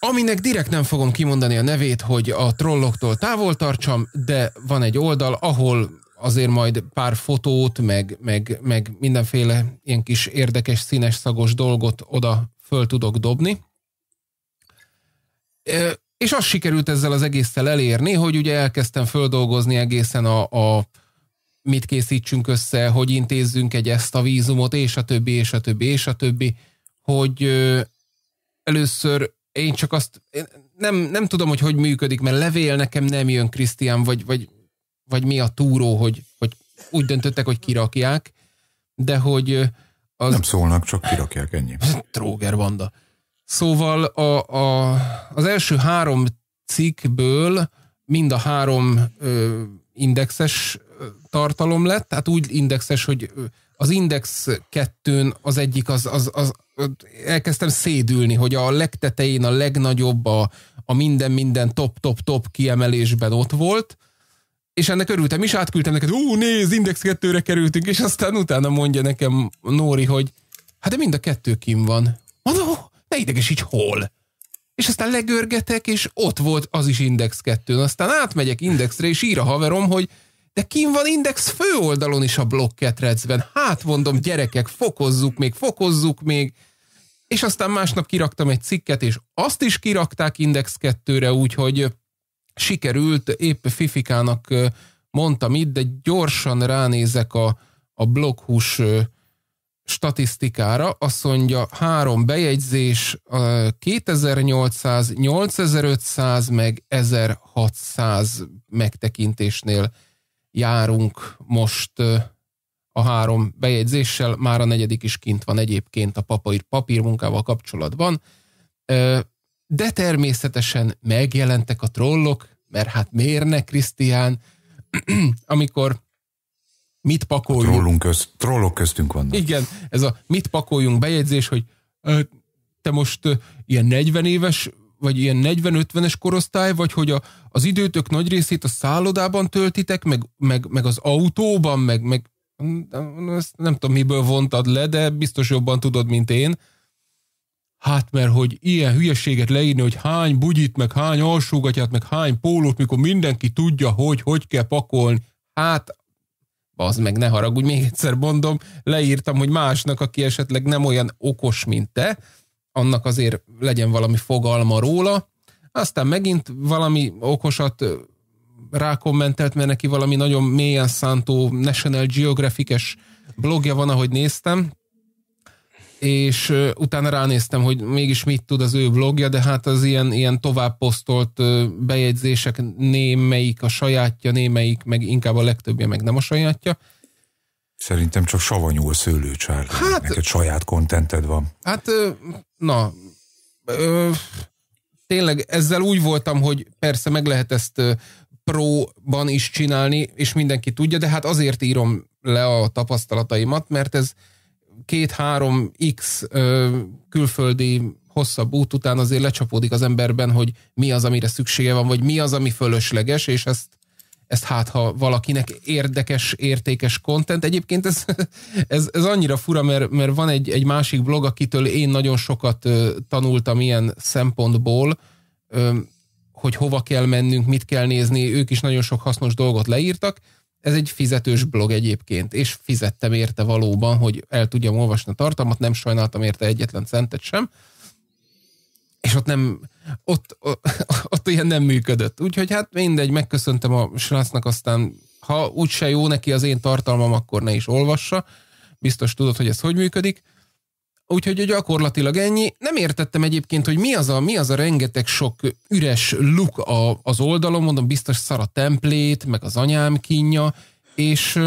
[SPEAKER 1] aminek direkt nem fogom kimondani a nevét, hogy a trolloktól távol tartsam, de van egy oldal, ahol azért majd pár fotót, meg, meg, meg mindenféle ilyen kis érdekes, színes, szagos dolgot oda föl tudok dobni. És azt sikerült ezzel az egésszel elérni, hogy ugye elkezdtem földolgozni egészen a, a mit készítsünk össze, hogy intézzünk egy ezt a vízumot, és a többi, és a többi, és a többi, hogy először én csak azt, én nem, nem tudom, hogy hogy működik, mert levél nekem nem jön, Krisztián, vagy, vagy, vagy mi a túró, hogy, hogy úgy döntöttek, hogy kirakják, de hogy
[SPEAKER 3] az... Nem szólnak, csak kirakják, ennyi.
[SPEAKER 1] Tróger banda. Szóval a, a, az első három cikkből mind a három ö, indexes tartalom lett, tehát úgy indexes, hogy az Index kettőn az egyik, az, az, az, elkezdtem szédülni, hogy a legtetején a legnagyobb, a, a minden, minden top, top, top kiemelésben ott volt, és ennek örültem is, átküldtem neked, ú, nézd, Index kettőre kerültünk, és aztán utána mondja nekem Nóri, hogy hát de mind a kettő kim van. Mondom, ne idegesíts, hol? És aztán legörgetek, és ott volt az is Index kettőn. Aztán átmegyek Indexre, és ír a haverom, hogy de kim van Index főoldalon is a blokketrecben. Hát mondom, gyerekek, fokozzuk még, fokozzuk még. És aztán másnap kiraktam egy cikket, és azt is kirakták Index 2-re, úgyhogy sikerült, épp Fifikának mondtam itt, de gyorsan ránézek a, a blokkhús statisztikára, azt mondja három bejegyzés 2800, 8500 meg 1600 megtekintésnél járunk most a három bejegyzéssel, már a negyedik is kint van egyébként a papír, papírmunkával kapcsolatban, de természetesen megjelentek a trollok, mert hát miért ne, Krisztián, amikor mit pakoljunk. trollunk
[SPEAKER 3] köz, trollok köztünk vannak.
[SPEAKER 1] Igen, ez a mit pakoljunk bejegyzés, hogy te most ilyen 40 éves vagy ilyen 40-50-es korosztály, vagy hogy a, az időtök nagy részét a szállodában töltitek, meg, meg, meg az autóban, meg, meg ezt nem tudom, miből vontad le, de biztos jobban tudod, mint én. Hát mert hogy ilyen hülyeséget leírni, hogy hány bugyit, meg hány alsógatyát, meg hány pólót, mikor mindenki tudja, hogy hogy kell pakolni. Hát, az meg ne haragudj, még egyszer mondom, leírtam, hogy másnak, aki esetleg nem olyan okos, mint te, annak azért legyen valami fogalma róla, aztán megint valami okosat rákommentelt, mert neki valami nagyon mélyen szántó National Geographic-es blogja van, ahogy néztem, és utána ránéztem, hogy mégis mit tud az ő blogja, de hát az ilyen, ilyen tovább posztolt bejegyzések némelyik a sajátja, némelyik meg inkább a legtöbbje meg nem a
[SPEAKER 3] sajátja. Szerintem csak savanyú a szőlőcsár. Hát, Neked saját kontented van.
[SPEAKER 1] Hát, na, ö, tényleg ezzel úgy voltam, hogy persze meg lehet ezt próban is csinálni, és mindenki tudja, de hát azért írom le a tapasztalataimat, mert ez két-három x ö, külföldi hosszabb út után azért lecsapódik az emberben, hogy mi az, amire szüksége van, vagy mi az, ami fölösleges, és ezt ezt hát ha valakinek érdekes, értékes kontent. Egyébként ez, ez, ez annyira fura, mert, mert van egy, egy másik blog, akitől én nagyon sokat tanultam ilyen szempontból, hogy hova kell mennünk, mit kell nézni, ők is nagyon sok hasznos dolgot leírtak. Ez egy fizetős blog egyébként, és fizettem érte valóban, hogy el tudjam olvasni a tartalmat, nem sajnáltam érte egyetlen centet sem. És ott nem, ott, ott, ott ilyen nem működött. Úgyhogy hát mindegy, megköszöntem a srácnak, aztán ha úgyse jó neki az én tartalmam, akkor ne is olvassa. Biztos tudod, hogy ez hogy működik. Úgyhogy gyakorlatilag ennyi. Nem értettem egyébként, hogy mi az a, mi az a rengeteg sok üres luk a, az oldalon, mondom, biztos szar a templét, meg az anyám kínja, és,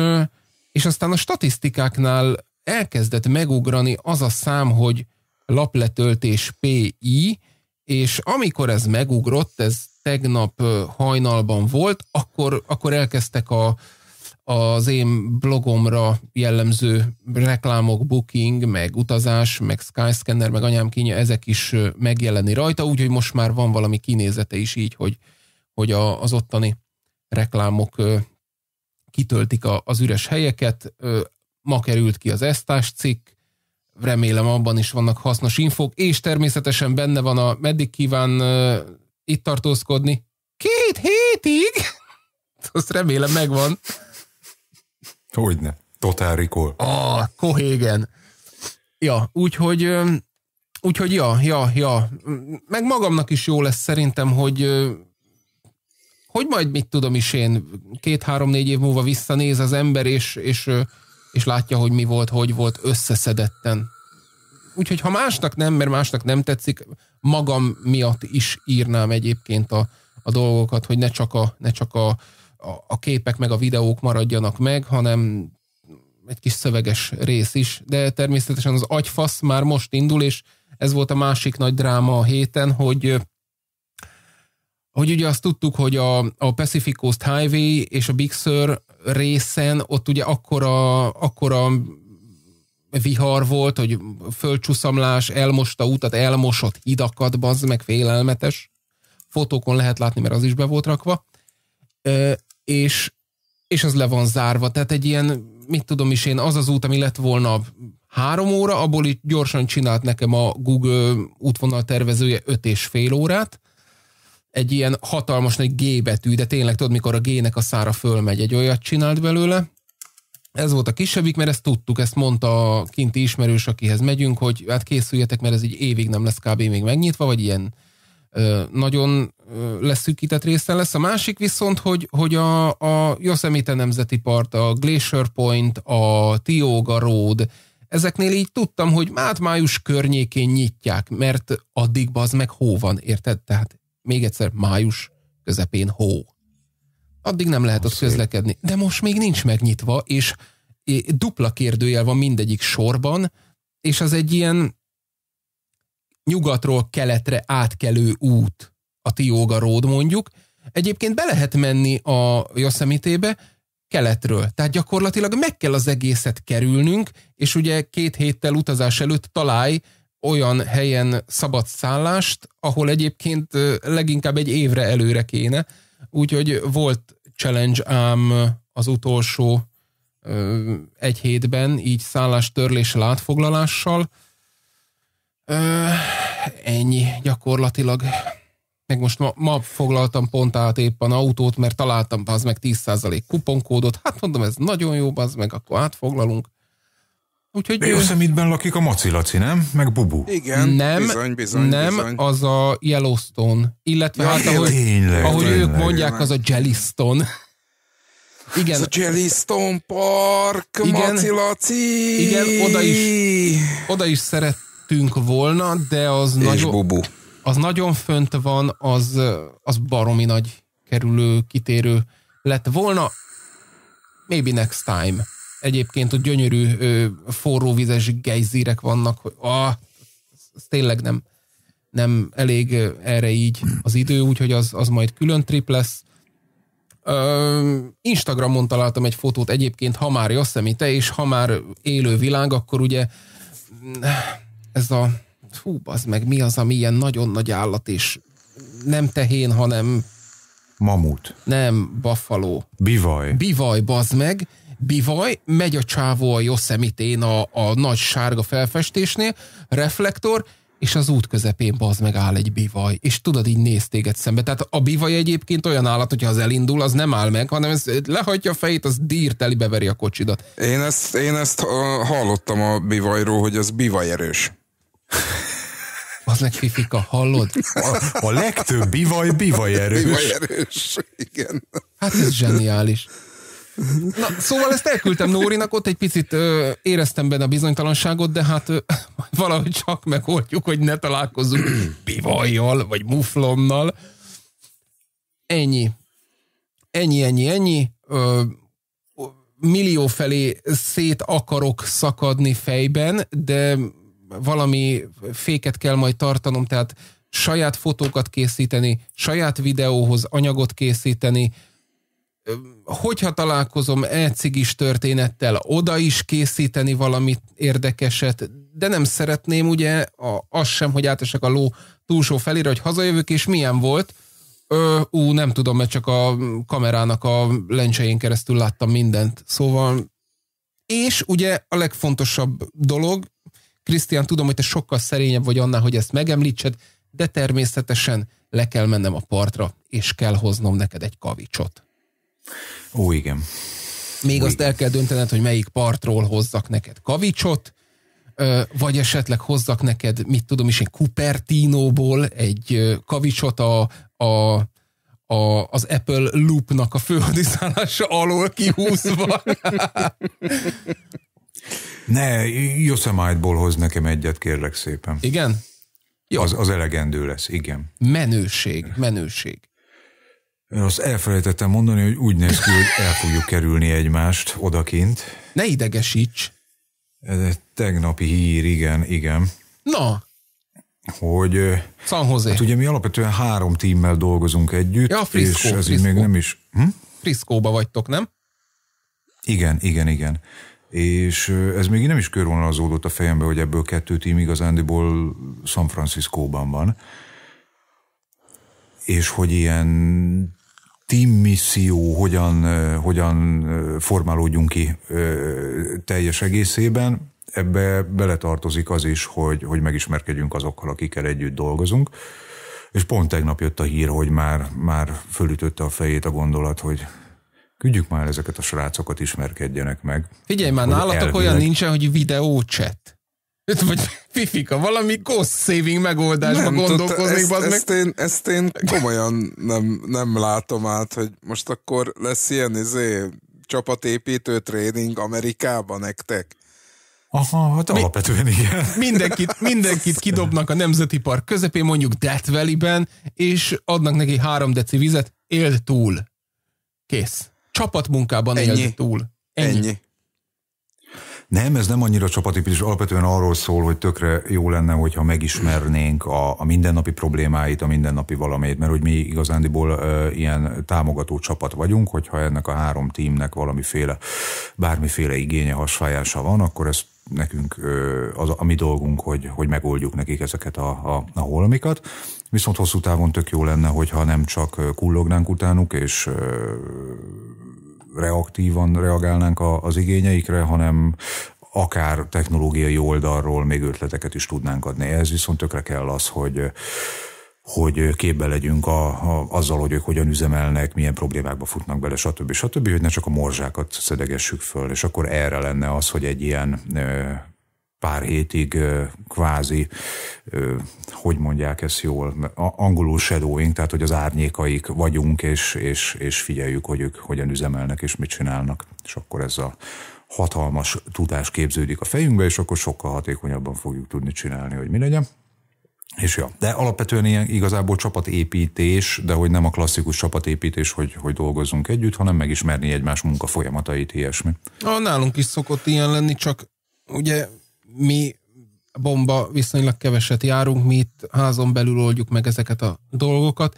[SPEAKER 1] és aztán a statisztikáknál elkezdett megugrani az a szám, hogy lapletöltés PI, és amikor ez megugrott, ez tegnap hajnalban volt, akkor, akkor elkezdtek a, az én blogomra jellemző reklámok, booking, meg utazás, meg skyscanner, meg anyám kínja, ezek is megjelenni rajta, úgyhogy most már van valami kinézete is így, hogy, hogy a, az ottani reklámok kitöltik a, az üres helyeket. Ma került ki az esztás cikk, remélem abban is vannak hasznos infók, és természetesen benne van a meddig kíván uh, itt tartózkodni. Két hétig? Azt remélem megvan.
[SPEAKER 3] Hogyne. rikol. A
[SPEAKER 1] Ah, Kohégen. Ja, úgyhogy, úgyhogy ja, ja, ja. Meg magamnak is jó lesz szerintem, hogy hogy majd mit tudom is én, két-három-négy év múlva visszanéz az ember, és, és és látja, hogy mi volt, hogy volt összeszedetten. Úgyhogy ha másnak nem, mert másnak nem tetszik, magam miatt is írnám egyébként a, a dolgokat, hogy ne csak, a, ne csak a, a, a képek meg a videók maradjanak meg, hanem egy kis szöveges rész is, de természetesen az agyfasz már most indul, és ez volt a másik nagy dráma a héten, hogy hogy ugye azt tudtuk, hogy a, a Pacific Coast Highway és a Big Sur részen ott ugye akkora, akkora vihar volt, hogy földcsúszamlás, elmosta utat, elmosott hidakat, bazd meg félelmetes. Fotókon lehet látni, mert az is be volt rakva. E, és, és az le van zárva. Tehát egy ilyen, mit tudom is én, az az út, ami lett volna három óra, abból itt gyorsan csinált nekem a Google útvonal tervezője öt és fél órát, egy ilyen hatalmas nagy G betű, de tényleg tudod, mikor a G-nek a szára fölmegy, egy olyat csinált belőle. Ez volt a kisebbik, mert ezt tudtuk, ezt mondta a kinti ismerős, akihez megyünk, hogy hát készüljetek, mert ez egy évig nem lesz kb. még megnyitva, vagy ilyen ö, nagyon ö, leszűkített részen lesz. A másik viszont, hogy, hogy a, a Yosemite Nemzeti Part, a Glacier Point, a Tioga Road, ezeknél így tudtam, hogy hát május környékén nyitják, mert addig az meg hó van, érted? Tehát még egyszer május közepén hó. Addig nem lehet ott közlekedni. De most még nincs megnyitva, és dupla kérdőjel van mindegyik sorban, és az egy ilyen nyugatról keletre átkelő út, a Tioga Road mondjuk. Egyébként be lehet menni a Yosemite-be keletről, tehát gyakorlatilag meg kell az egészet kerülnünk, és ugye két héttel utazás előtt találj olyan helyen szabad szállást, ahol egyébként leginkább egy évre előre kéne. Úgyhogy volt challenge ám az utolsó egy hétben, így szállástörléssel, látfoglalással. Ö, ennyi gyakorlatilag. Meg most ma, ma foglaltam pont át éppen autót, mert találtam az meg 10% kuponkódot. Hát mondom, ez nagyon jó, az meg akkor átfoglalunk. Úgyhogy
[SPEAKER 3] De Yosemite-ben lakik a Maci Laci, nem? Meg
[SPEAKER 1] Bubu. Igen, nem, bizony, bizony, Nem, bizony. az a Yellowstone. Illetve ja, hát, ahogy, tényleg, ahogy tényleg, ők mondják, az a Jellystone.
[SPEAKER 2] Igen. Ez a Jellystone Park, igen, Maci Laci. Igen, oda is, oda is szerettünk
[SPEAKER 1] volna, de az És nagyon... Bubu. Az nagyon fönt van, az, az baromi nagy kerülő, kitérő lett volna. Maybe next time egyébként ott gyönyörű ö, forróvizes gejzírek vannak, hogy ah, az tényleg nem, nem elég erre így az idő, úgyhogy az, az majd külön trip lesz. Ö, Instagramon találtam egy fotót egyébként, ha már Yosemite, és ha már élő világ, akkor ugye mm, ez a hú, az meg mi az, ami ilyen nagyon nagy állat, és nem tehén, hanem Mamut. Nem, baffaló. Bivaj. Bivaj, bazd meg bivaj, megy a csávó a Yosemite-n a, a nagy sárga felfestésnél, reflektor, és az út közepén baz meg áll egy bivaj, és tudod, így néz téged szembe. Tehát a bivaj egyébként olyan állat, hogyha az elindul, az nem áll meg, hanem ez lehagyja a fejét, az dírteli beveri a
[SPEAKER 2] kocsidat. Én ezt, én ezt hallottam a bivajról, hogy az bivaj erős.
[SPEAKER 1] Az meg fifika, hallod? A,
[SPEAKER 2] a legtöbb bivaj, bivaj
[SPEAKER 1] erős. Bivaj erős, igen. Hát ez zseniális. Na, szóval ezt elküldtem Nórinak, ott egy picit ö, éreztem benne a bizonytalanságot, de hát ö, valahogy csak megoldjuk, hogy ne találkozunk bivajjal, vagy muflonnal. Ennyi. Ennyi, ennyi, ennyi. Ö, millió felé szét akarok szakadni fejben, de valami féket kell majd tartanom, tehát saját fotókat készíteni, saját videóhoz anyagot készíteni, hogyha találkozom elcigis történettel, oda is készíteni valamit érdekeset, de nem szeretném ugye a, az sem, hogy átesek a ló túlsó felére, hogy hazajövök, és milyen volt. Ö, ú, nem tudom, mert csak a kamerának a lencsején keresztül láttam mindent. Szóval, és ugye a legfontosabb dolog, Krisztián, tudom, hogy te sokkal szerényebb vagy annál, hogy ezt megemlítsed, de természetesen le kell mennem a partra, és kell hoznom neked egy kavicsot. Ó, igen. Még Ó, azt igen. el kell döntened, hogy melyik partról hozzak neked kavicsot, vagy esetleg hozzak neked, mit tudom is, egy Cupertinóból egy kavicsot a, a, a, az Apple Loop-nak a főhadiszállása alól kihúzva.
[SPEAKER 3] ne, Yosemite-ból hoz nekem egyet, kérlek szépen. Igen? Jó. Az, az elegendő lesz, igen. Menőség, menőség. Azt elfelejtettem mondani, hogy úgy néz ki, hogy el fogjuk kerülni egymást odakint. Ne idegesíts! Ez egy tegnapi hír, igen, igen. Na, hogy... San Jose. Hát ugye mi alapvetően három tímmel dolgozunk együtt, ja, Frisco, és ez Frisco. még nem is... Hm? Friszkóba vagytok, nem? Igen, igen, igen. És ez még nem is körvonalazódott a fejembe, hogy ebből kettő tím igazándiból San Franciscóban van. És hogy ilyen team misszió hogyan, hogyan formálódjunk ki teljes egészében. Ebbe beletartozik az is, hogy, hogy megismerkedjünk azokkal, akikkel együtt dolgozunk. És pont tegnap jött a hír, hogy már, már fölütötte a fejét a gondolat, hogy küldjük már ezeket a srácokat, ismerkedjenek meg.
[SPEAKER 1] Figyelj már, nálatok elvileg... olyan nincsen, hogy videócset vagy fifika, valami cost saving megoldásba nem, gondolkozik. Ezt, meg... ezt,
[SPEAKER 2] én, ezt én komolyan nem, nem látom át, hogy most akkor lesz ilyen izé, csapatépítő tréning Amerikában nektek.
[SPEAKER 3] Aha, hát Mi, alapvetően igen. Mindenkit,
[SPEAKER 1] mindenkit kidobnak a Nemzeti Park közepén, mondjuk Death Valley-ben, és adnak neki három deci vizet, éld túl. Kész. Csapatmunkában Ennyi. éld túl. Ennyi. Ennyi.
[SPEAKER 3] Nem, ez nem annyira csapatépítés, alapvetően arról szól, hogy tökre jó lenne, hogyha megismernénk a, a mindennapi problémáit, a mindennapi valamit, mert hogy mi igazándiból e, ilyen támogató csapat vagyunk, hogyha ennek a három tímnek valamiféle, bármiféle igénye, hasfájása van, akkor ez nekünk az a mi dolgunk, hogy, hogy megoldjuk nekik ezeket a, a, a holmikat. Viszont hosszú távon tök jó lenne, hogyha nem csak kullognánk utánuk, és reaktívan reagálnánk a, az igényeikre, hanem akár technológiai oldalról még ötleteket is tudnánk adni. Ez viszont tökre kell az, hogy hogy képbe legyünk a, a, azzal, hogy ők hogyan üzemelnek, milyen problémákba futnak bele, stb. stb., hogy ne csak a morzsákat szedegessük föl, és akkor erre lenne az, hogy egy ilyen pár hétig kvázi, hogy mondják ezt jól, angolul shadowing, tehát hogy az árnyékaik vagyunk, és, és, és figyeljük, hogy ők hogyan üzemelnek és mit csinálnak. És akkor ez a hatalmas tudás képződik a fejünkbe, és akkor sokkal hatékonyabban fogjuk tudni csinálni, hogy mi legyen. És ja, de alapvetően ilyen igazából csapatépítés, de hogy nem a klasszikus csapatépítés, hogy, hogy dolgozzunk együtt, hanem megismerni egymás munka folyamatait, ilyesmi.
[SPEAKER 1] Na nálunk is szokott ilyen lenni, csak ugye mi bomba viszonylag keveset járunk, mi itt házon belül oldjuk meg ezeket a dolgokat.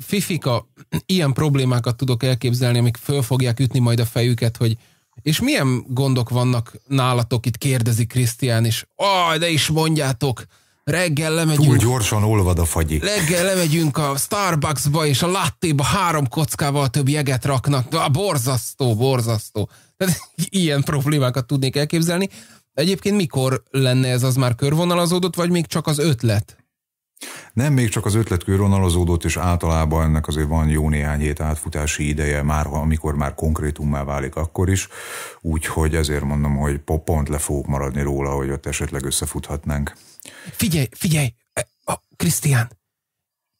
[SPEAKER 1] fifika, ilyen problémákat tudok elképzelni, amik föl fogják ütni majd a fejüket, hogy és milyen gondok vannak nálatok, itt kérdezi Krisztián is. Aj, de is mondjátok! reggel lemegyünk... Túl gyorsan
[SPEAKER 3] olvad a fagyi. Reggel
[SPEAKER 1] lemegyünk a Starbucksba, és a lattéba három kockával több jeget raknak. A borzasztó,
[SPEAKER 3] borzasztó.
[SPEAKER 1] Tehát ilyen problémákat tudnék elképzelni. Egyébként mikor lenne ez az már körvonalazódott, vagy még csak az ötlet?
[SPEAKER 3] Nem, még csak az ötlet körvonalazódott, és általában ennek azért van jó néhány hét átfutási ideje, már amikor már konkrétummá válik akkor is, úgyhogy ezért mondom, hogy pont le fogok maradni róla, hogy ott esetleg összefuthatnánk.
[SPEAKER 1] Figyelj, figyelj, e, Krisztián,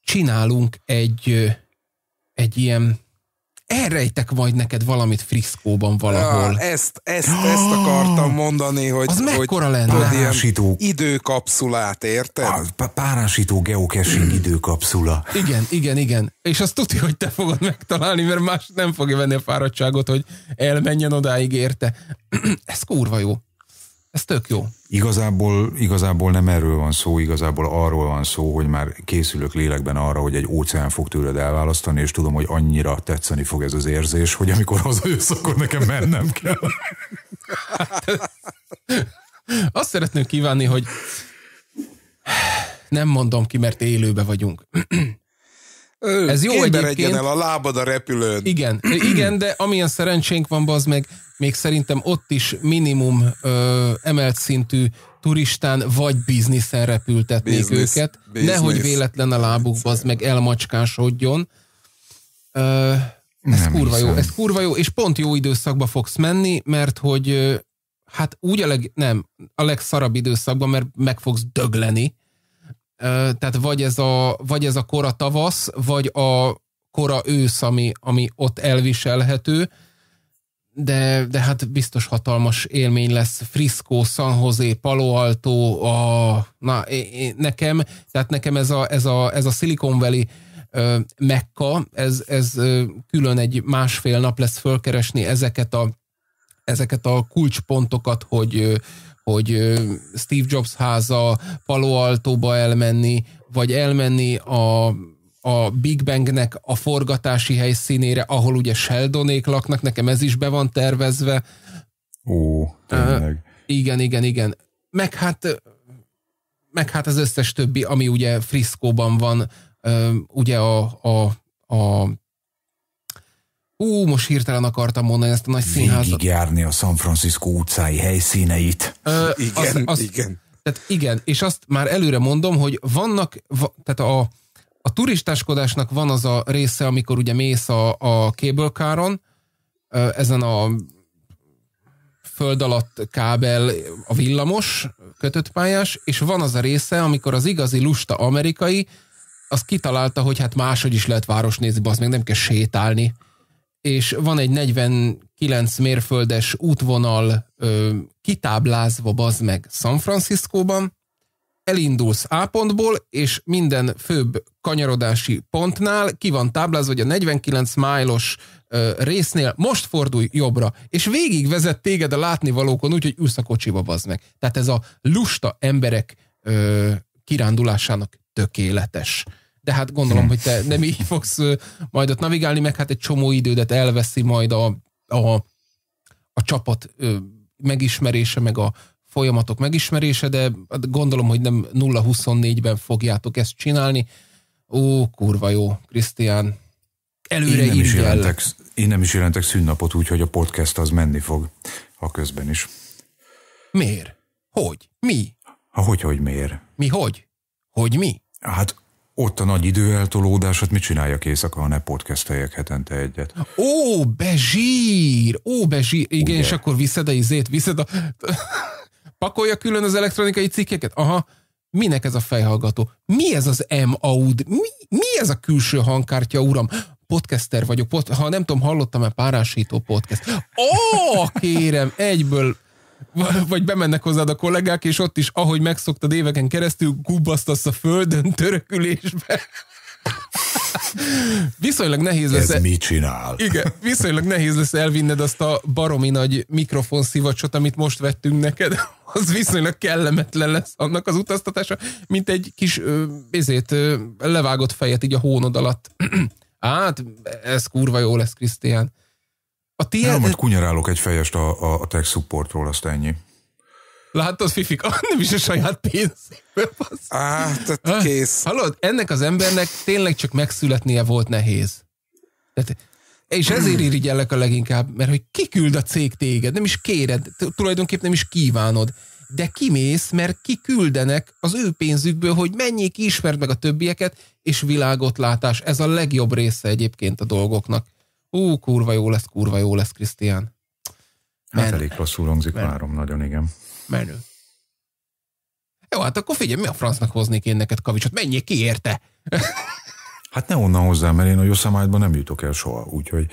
[SPEAKER 1] csinálunk egy, egy ilyen elrejtek majd neked valamit friszkóban valahol. Ja,
[SPEAKER 2] ezt, ezt, ezt akartam mondani, hogy... Az mekkora hogy, lenne? Párásító. Időkapszulát,
[SPEAKER 3] érted? Ah, a, párásító geocaching időkapszula.
[SPEAKER 1] Igen, igen, igen. És azt tudja, hogy te fogod megtalálni, mert más nem fogja venni a fáradtságot, hogy elmenjen odáig érte. Ez kurva jó. Ez tök jó.
[SPEAKER 3] Igazából, igazából nem erről van szó, igazából arról van szó, hogy már készülök lélekben arra, hogy egy óceán fog tőled elválasztani, és tudom, hogy annyira tetszeni fog ez az érzés, hogy amikor hazajössz, akkor nekem mennem kell.
[SPEAKER 1] Hát, azt szeretném kívánni, hogy nem mondom ki, mert élőbe vagyunk.
[SPEAKER 2] Ő, Ez jó egyébként. el a lábad a repülőn. Igen,
[SPEAKER 1] igen, de amilyen szerencsénk van, az meg még szerintem ott is minimum ö, emelt szintű turistán vagy bizniszen repültetnék business, őket. Business. Nehogy véletlen a lábuk, az meg elmacskásodjon. Ö, ez Nem kurva hiszem. jó, ez kurva jó, és pont jó időszakba fogsz menni, mert hogy hát úgy a leg, nem, a legszarabb időszakban, mert meg fogsz dögleni, tehát vagy ez a, vagy ez a kora tavasz, vagy a kora ősz, ami, ami ott elviselhető, de, de hát biztos hatalmas élmény lesz Frisco, San Jose, Palo Alto, a, na, nekem, tehát nekem ez a, ez a, ez a Silicon Valley ö, mekka, ez, ez ö, külön egy másfél nap lesz fölkeresni ezeket a, ezeket a kulcspontokat, hogy ö, hogy Steve Jobs háza Palo Altoba elmenni, vagy elmenni a a Big Bangnek a forgatási helyszínére, ahol ugye Sheldonék laknak, nekem ez is be van tervezve. Ó, tényleg. Uh, igen, igen, igen. Meg hát, meg hát az összes többi, ami ugye Friszkóban van, uh, ugye a, a, a Ú, most hirtelen akartam mondani ezt a nagy színházat. járni a
[SPEAKER 3] San Francisco utcái helyszíneit.
[SPEAKER 1] Ö, igen, az, az, igen. Tehát igen, és azt már előre mondom, hogy vannak, va, tehát a, a turistáskodásnak van az a része, amikor ugye mész a, a cable car-on, ezen a föld alatt kábel a villamos, kötött pályás, és van az a része, amikor az igazi lusta amerikai, az kitalálta, hogy hát máshogy is lehet város nézni, az még nem kell sétálni és van egy 49 mérföldes útvonal ö, kitáblázva bazd meg San Franciscóban, elindulsz A pontból, és minden főbb kanyarodási pontnál ki van táblázva, hogy a 49 májlos résznél most fordulj jobbra, és végig vezet téged a látnivalókon úgy, hogy ülsz a kocsiba, bazd meg. Tehát ez a lusta emberek ö, kirándulásának tökéletes de hát gondolom, hm. hogy te nem így fogsz majd ott navigálni, meg hát egy csomó idődet elveszi majd a, a, a csapat megismerése, meg a folyamatok megismerése, de hát gondolom, hogy nem 0-24-ben fogjátok ezt csinálni. Ó, kurva jó, Krisztián.
[SPEAKER 3] Előre én nem, is jelentek, én nem is jelentek szünnapot úgyhogy a podcast az menni fog, a közben is.
[SPEAKER 1] Miért? Hogy? Mi?
[SPEAKER 3] Ha hogy, hogy miért? Mi hogy? Hogy mi? Hát ott a nagy időeltolódás, hát mit csináljak éjszaka, ha ne podcasteljek hetente egyet?
[SPEAKER 1] Ó, bezsír! Ó, bezsír! Igen, Ugye? és akkor viszed a izét, viszed a... Pakolja külön az elektronikai cikkeket? Aha, minek ez a fejhallgató? Mi ez az M-Aud? Mi, mi ez a külső hangkártya, uram? Podcaster vagyok, pod... ha nem tudom, hallottam-e párásító podcast. Ó, kérem, egyből vagy bemennek hozzád a kollégák, és ott is, ahogy megszoktad éveken keresztül, gubbasztasz a földön törökülésbe. viszonylag nehéz lesz. Ez
[SPEAKER 3] mit csinál? Igen,
[SPEAKER 1] viszonylag nehéz lesz elvinned azt a baromi nagy mikrofon szivacsot, amit most vettünk neked. Az viszonylag kellemetlen lesz annak az utaztatása, mint egy kis ezért levágott fejet így a hónod alatt. hát, ez kurva jó lesz, Krisztián. A tiéd... Nem, hogy
[SPEAKER 3] kunyarálok egy fejest a, a, a tech supportról, azt ennyi. Látod, Fifika, nem is a saját pénzéből. Á, tehát
[SPEAKER 1] kész. Hallod, ennek az embernek tényleg csak megszületnie volt nehéz. Tehát, és ezért irigyellek a leginkább, mert hogy kiküld a cég téged, nem is kéred, tulajdonképpen nem is kívánod, de kimész, mert kiküldenek az ő pénzükből, hogy menjék, ismerd meg a többieket, és világot látás. Ez a legjobb része egyébként a dolgoknak. Ú, kurva jó lesz, kurva jó lesz, Krisztián. Hát
[SPEAKER 3] elég rosszul hangzik,
[SPEAKER 1] Menő. várom nagyon, igen. Menő. Jó, hát akkor figyelj, mi a francnak hoznék én neked kavicsot? Menjél ki érte!
[SPEAKER 3] hát ne onnan hozzá, mert én a yosemite nem jutok el soha, úgyhogy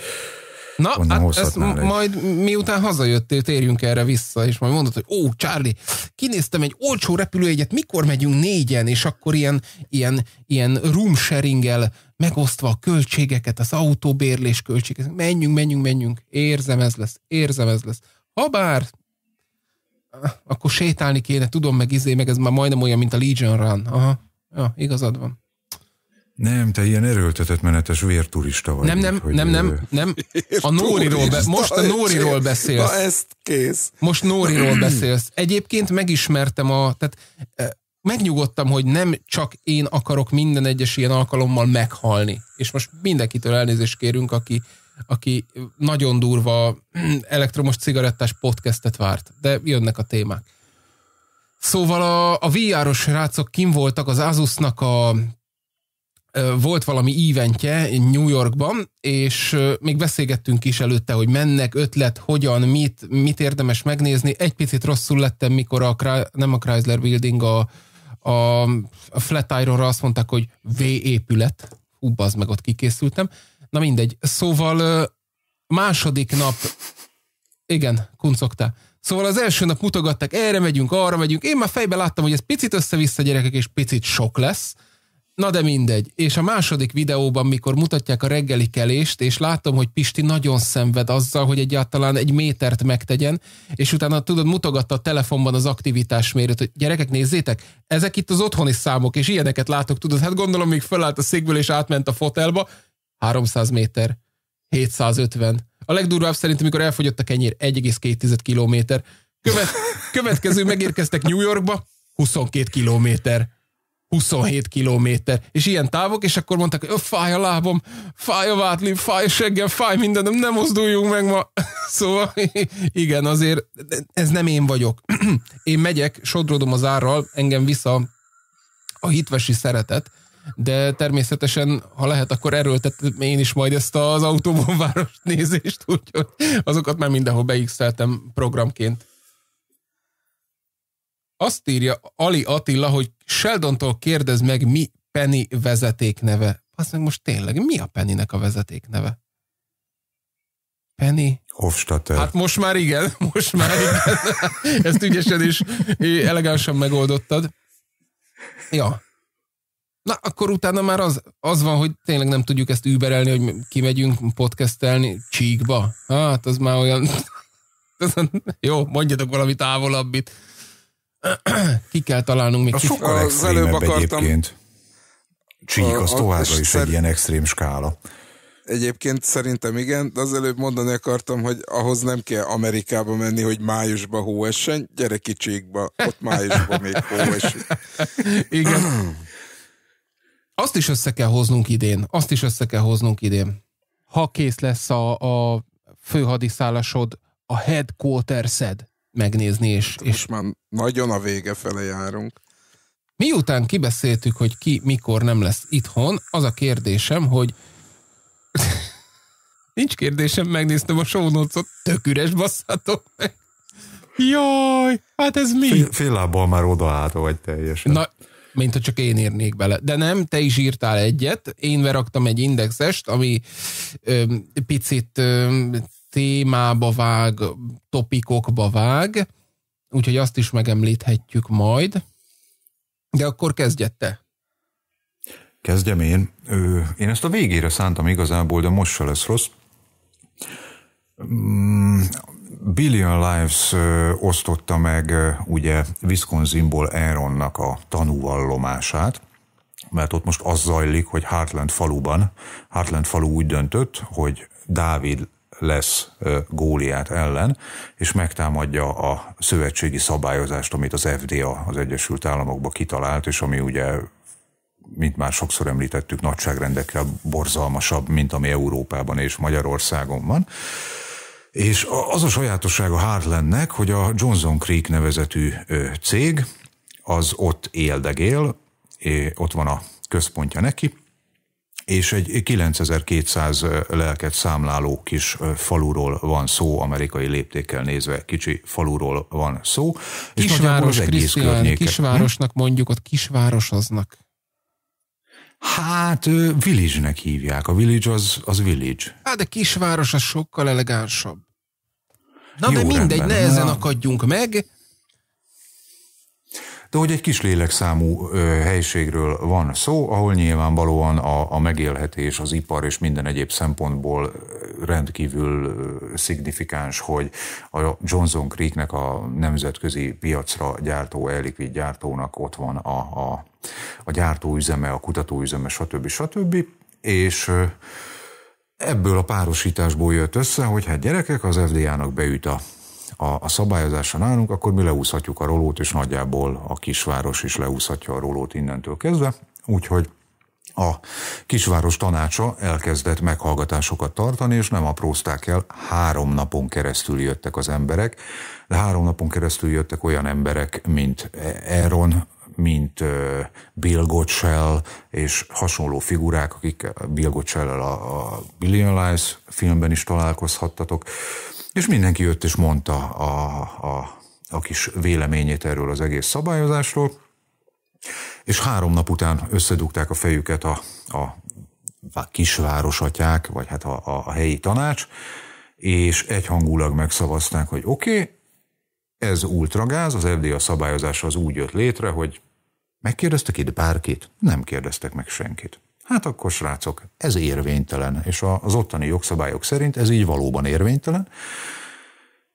[SPEAKER 3] Na, hát ezt egy... majd miután hazajöttél,
[SPEAKER 1] térjünk erre vissza, és majd mondod, hogy ó, Charlie, kinéztem egy olcsó repülőjegyet, mikor megyünk négyen, és akkor ilyen, ilyen, ilyen room sharing-el megosztva a költségeket, az autóbérlés költségeket, menjünk, menjünk, menjünk, érzem ez lesz, érzem ez lesz. Habár akkor sétálni kéne, tudom, meg izé, meg ez már majdnem olyan, mint a Legion Run. Aha, ja, igazad van.
[SPEAKER 3] Nem, te ilyen erőltetett menetes vérturista vagy. Nem, nem, így, nem, nem,
[SPEAKER 1] nem. A Nóriról, be, most a Nóriról beszélsz. Na ezt kész. Most Nóriról beszélsz. Egyébként megismertem a, tehát megnyugodtam, hogy nem csak én akarok minden egyes ilyen alkalommal meghalni. És most mindenkitől elnézést kérünk, aki, aki nagyon durva elektromos cigarettás podcastet várt. De jönnek a témák. Szóval a, a VR-os rácok kim voltak az Asusnak a volt valami éventje New Yorkban, és még beszélgettünk is előtte, hogy mennek, ötlet, hogyan, mit, mit érdemes megnézni. Egy picit rosszul lettem, mikor a, nem a Chrysler Building, a, a, a flatiron azt mondták, hogy V épület. Hú, az meg ott kikészültem. Na mindegy. Szóval második nap, igen, kuncogtál. Szóval az első nap mutogatták, erre megyünk, arra megyünk. Én már fejbe láttam, hogy ez picit össze-vissza gyerekek, és picit sok lesz. Na de mindegy. És a második videóban, mikor mutatják a reggeli kelést, és látom, hogy Pisti nagyon szenved azzal, hogy egyáltalán egy métert megtegyen, és utána tudod, mutogatta a telefonban az mérőt, hogy gyerekek, nézzétek, ezek itt az otthoni számok, és ilyeneket látok, tudod, hát gondolom, még felállt a székből és átment a fotelba, 300 méter, 750. A legdurvább szerintem, amikor elfogyott a kenyér, 1,2 kilométer. Követ, következő megérkeztek New Yorkba, 22 kilométer 27 kilométer, és ilyen távok, és akkor mondták, hogy fáj a lábom, fáj a vátli, fáj a seggem, fáj mindenem, nem mozduljunk meg ma. szóval igen, azért ez nem én vagyok. én megyek, sodrodom az árral, engem vissza a hitvesi szeretet, de természetesen, ha lehet, akkor erőltetem én is majd ezt az autóban város nézést, úgyhogy azokat már mindenhol beixeltem programként. Azt írja Ali Attila, hogy Sheldontól kérdez meg, mi Penny vezetékneve. Azt meg most tényleg, mi a Pennynek a vezetékneve? Penny?
[SPEAKER 3] Hofstadter. Hát
[SPEAKER 1] most már igen, most már igen. Ezt ügyesen is elegánsan megoldottad. Ja. Na, akkor utána már az, az van, hogy tényleg nem tudjuk ezt überelni, hogy kimegyünk podcastelni csíkba. Hát, az már olyan... Jó, mondjatok valami távolabbit. ki kell találnunk még a kicsit. Sokkal
[SPEAKER 3] az előbb akartam. Egyébként. Csík, az továbbra is szer... egy ilyen extrém skála.
[SPEAKER 2] Egyébként szerintem igen, de az előbb mondani akartam, hogy ahhoz nem kell Amerikába menni, hogy májusba hó essen, gyere kicsikba, ott májusban még hó esik.
[SPEAKER 1] Igen. Azt is össze kell hoznunk idén, azt is össze kell hoznunk idén. Ha kész lesz a, a főhadiszállásod, a headquarter szed, megnézni. És, hát
[SPEAKER 2] és most már nagyon a vége fele járunk.
[SPEAKER 1] Miután kibeszéltük, hogy ki mikor nem lesz itthon, az a kérdésem, hogy nincs kérdésem, megnéztem a show notes-ot, tök üres basszatok meg. Jaj, hát ez
[SPEAKER 3] mi? Fél, fél lábbal már odaállva vagy teljesen. Na,
[SPEAKER 1] mint ha csak én írnék bele. De nem, te is írtál egyet, én veraktam egy indexest, ami ö, picit ö, témába vág, topikokba vág, úgyhogy azt is megemlíthetjük majd. De akkor kezdjette.
[SPEAKER 3] Kezdjem én. Én ezt a végére szántam igazából, de most se lesz rossz. Mm, Billion Lives osztotta meg ugye Wisconsinból Aaronnak a tanúvallomását, mert ott most az zajlik, hogy Heartland faluban, Heartland falu úgy döntött, hogy Dávid lesz Góliát ellen, és megtámadja a szövetségi szabályozást, amit az FDA az Egyesült Államokba kitalált, és ami ugye mint már sokszor említettük, nagyságrendekkel borzalmasabb, mint ami Európában és Magyarországon van. És az a sajátosság a Heartlandnek, hogy a Johnson Creek nevezetű cég, az ott éldegél, ott van a központja neki, és egy 9200 lelket számláló kis faluról van szó, amerikai léptékkel nézve kicsi faluról van szó. És Kisváros, Krisztián, hm? Kisvárosnak hm? mondjuk, ott kisvárosoznak. Hát, village-nek hívják. A village az, az village.
[SPEAKER 1] Hát, de kisváros az sokkal elegánsabb.
[SPEAKER 3] Na, Jó, de mindegy, rendben. ne ezen
[SPEAKER 1] akadjunk meg
[SPEAKER 3] de hogy egy kis lélekszámú ö, helységről van szó, ahol nyilvánvalóan a, a megélhetés, az ipar és minden egyéb szempontból rendkívül szignifikáns, hogy a Johnson Creeknek a nemzetközi piacra gyártó, elikvid gyártónak ott van a, a, a gyártóüzeme, a kutatóüzeme, stb. stb. És ebből a párosításból jött össze, hogy hát gyerekek, az FDA-nak beüt a a, a szabályozása nálunk, akkor mi leúszhatjuk a rolót, és nagyjából a kisváros is leúszhatja a rolót innentől kezdve. Úgyhogy a kisváros tanácsa elkezdett meghallgatásokat tartani, és nem aprózták el, három napon keresztül jöttek az emberek, de három napon keresztül jöttek olyan emberek, mint Aaron, mint Bill Gottschall és hasonló figurák, akik Bill gottschall a, a Billion Lives filmben is találkozhattatok, és mindenki jött és mondta a, a, a kis véleményét erről az egész szabályozásról, és három nap után összedugták a fejüket a, a, a kisvárosatják, vagy hát a, a, a helyi tanács, és egyhangulag megszavazták, hogy oké, okay, ez ultragáz, az FDA szabályozása az úgy jött létre, hogy megkérdeztek itt bárkit, nem kérdeztek meg senkit. Hát akkor srácok, ez érvénytelen, és az ottani jogszabályok szerint ez így valóban érvénytelen.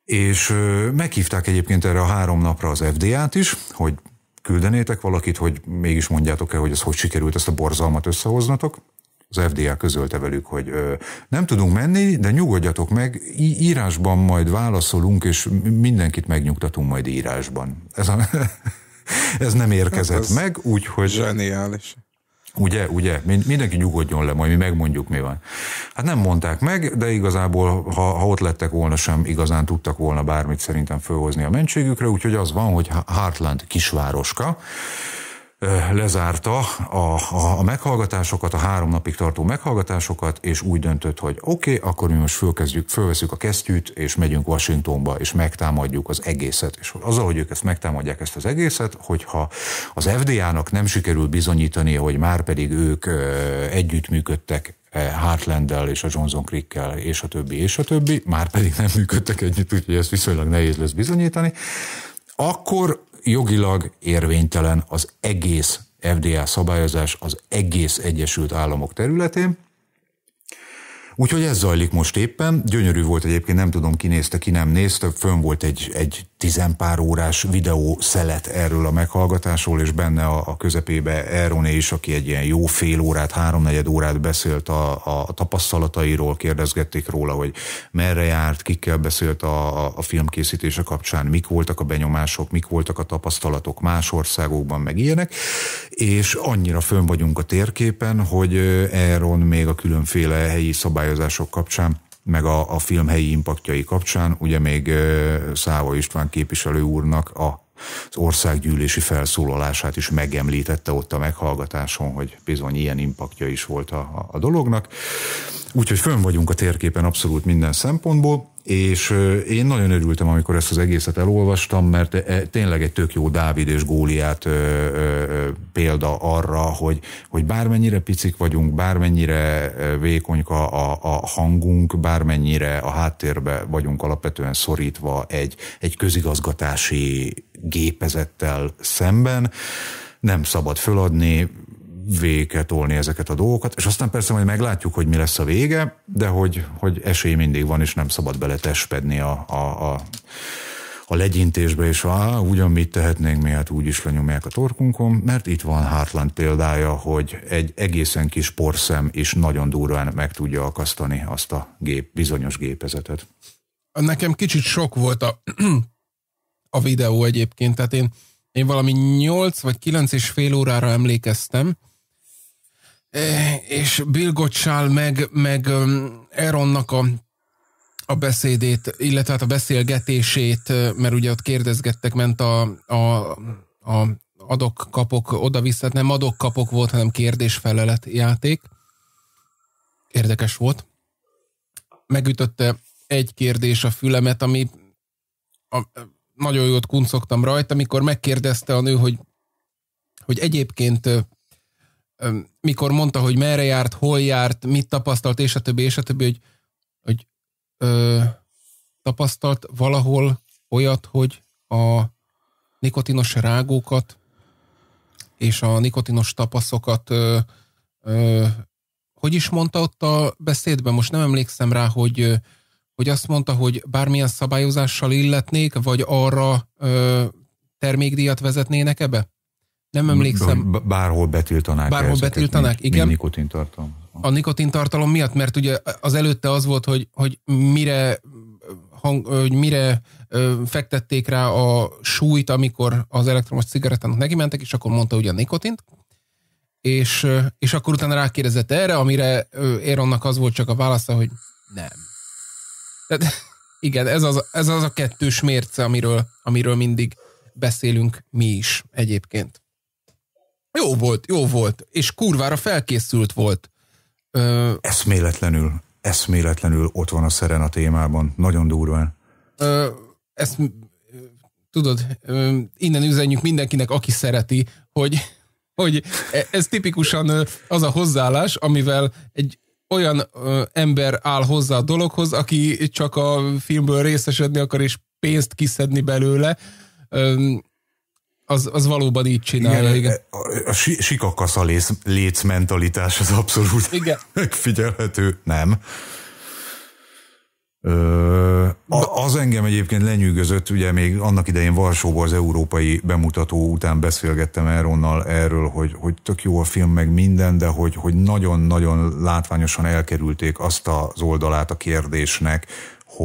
[SPEAKER 3] És meghívták egyébként erre a három napra az FDA-t is, hogy küldenétek valakit, hogy mégis mondjátok-e, hogy ez hogy sikerült ezt a borzalmat összehoznatok. Az FDA közölte velük, hogy ö, nem tudunk menni, de nyugodjatok meg, írásban majd válaszolunk, és mindenkit megnyugtatunk majd írásban. Ez, a, ez nem érkezett hát ez meg, úgyhogy... Zseniális. Ugye, ugye, mindenki nyugodjon le, majd mi megmondjuk, mi van. Hát nem mondták meg, de igazából, ha, ha ott lettek volna, sem igazán tudtak volna bármit szerintem fölhozni a mentségükre, úgyhogy az van, hogy Heartland kisvároska, lezárta a, a, a meghallgatásokat, a három napig tartó meghallgatásokat, és úgy döntött, hogy oké, okay, akkor mi most fölkezdjük, fölveszük a kesztyűt, és megyünk Washingtonba, és megtámadjuk az egészet. És azzal, hogy ők ezt megtámadják ezt az egészet, hogyha az FDA-nak nem sikerül bizonyítani, hogy már pedig ők együttműködtek Heartlanddel és a Johnson Creekkel és a többi, és a többi, már pedig nem működtek együtt, úgyhogy ezt viszonylag nehéz lesz bizonyítani, akkor jogilag érvénytelen az egész FDA szabályozás az egész Egyesült Államok területén. Úgyhogy ez zajlik most éppen. Gyönyörű volt egyébként, nem tudom ki nézte, ki nem nézte, fönn volt egy, egy tizenpár órás videó szelet erről a meghallgatásról, és benne a, a közepébe Eroné is, aki egy ilyen jó fél órát, háromnegyed órát beszélt a, a tapasztalatairól, kérdezgették róla, hogy merre járt, kikkel beszélt a, a filmkészítése kapcsán, mik voltak a benyomások, mik voltak a tapasztalatok más országokban, meg ilyenek, és annyira fönn vagyunk a térképen, hogy Eron még a különféle helyi szabályozások kapcsán meg a, a film helyi impaktjai kapcsán, ugye még Száva István képviselő úrnak a az országgyűlési felszólalását is megemlítette ott a meghallgatáson, hogy bizony ilyen impaktja is volt a, a dolognak. Úgyhogy fönn vagyunk a térképen abszolút minden szempontból és én nagyon örültem, amikor ezt az egészet elolvastam, mert e, tényleg egy tök jó Dávid és Góliát példa arra, hogy, hogy bármennyire picik vagyunk, bármennyire vékonyka a, a hangunk, bármennyire a háttérbe vagyunk alapvetően szorítva egy, egy közigazgatási gépezettel szemben, nem szabad föladni, végre tolni ezeket a dolgokat, és aztán persze majd meglátjuk, hogy mi lesz a vége, de hogy, hogy esély mindig van, és nem szabad beletespedni a, a, a a legyintésbe, és á, ugyan mit tehetnénk mi, hát úgy is lenyomják a torkunkon, mert itt van hátlant példája, hogy egy egészen kis porszem is nagyon durván meg tudja akasztani azt a gép, bizonyos gépezetet.
[SPEAKER 1] Nekem kicsit sok volt a, a videó egyébként, tehát én, én valami 8 vagy 9 és fél órára emlékeztem, Eh, és Bill meg, meg um, Aaronnak a, a beszédét, illetve hát a beszélgetését, eh, mert ugye ott kérdezgettek, ment a, a, a adok-kapok oda-vissza, hát nem adok-kapok volt, hanem kérdés-felelet játék. Érdekes volt. Megütötte egy kérdés a fülemet, ami a, nagyon jót kuncogtam rajta, amikor megkérdezte a nő, hogy, hogy egyébként eh, mikor mondta, hogy merre járt, hol járt, mit tapasztalt, és a többi, és a többi, hogy, hogy ö, tapasztalt valahol olyat, hogy a nikotinos rágókat és a nikotinos tapaszokat ö, ö, hogy is mondta ott a beszédben, most nem emlékszem rá, hogy hogy azt mondta, hogy bármilyen szabályozással illetnék, vagy arra ö, termékdíjat vezetnének ebbe? Nem emlékszem.
[SPEAKER 3] Bárhol betiltanák. Bárhol betiltanák, mint, igen. Mint nikotintartalom.
[SPEAKER 1] A nikotintartalom miatt, mert ugye az előtte az volt, hogy, hogy mire hang, hogy mire ö, fektették rá a súlyt, amikor az elektromos cigarettának neki mentek, és akkor mondta ugye a nikotint, és, ö, és akkor utána rákérdezett erre, amire Éronnak az volt csak a válasza, hogy nem. Tehát, igen, ez az, ez az a kettős mérce, amiről, amiről mindig beszélünk mi is egyébként. Jó volt, jó volt, és kurvára felkészült volt.
[SPEAKER 3] Ö... Eszméletlenül, eszméletlenül ott van a szeren a témában, nagyon durván.
[SPEAKER 1] Ö, ezt tudod, innen üzenjük mindenkinek, aki szereti, hogy, hogy e, ez tipikusan az a hozzáállás, amivel egy olyan ö, ember áll hozzá a dologhoz, aki csak a filmből részesedni akar és pénzt kiszedni belőle. Ö, az, az valóban így csinálja. Igen, igen.
[SPEAKER 3] A, a sikakasza léc, léc mentalitás az abszolút igen. megfigyelhető. Nem. Ö, az engem egyébként lenyűgözött, ugye még annak idején Varsóban az európai bemutató után beszélgettem Erronnal erről, hogy, hogy tök jó a film meg minden, de hogy, hogy nagyon-nagyon látványosan elkerülték azt az oldalát a kérdésnek,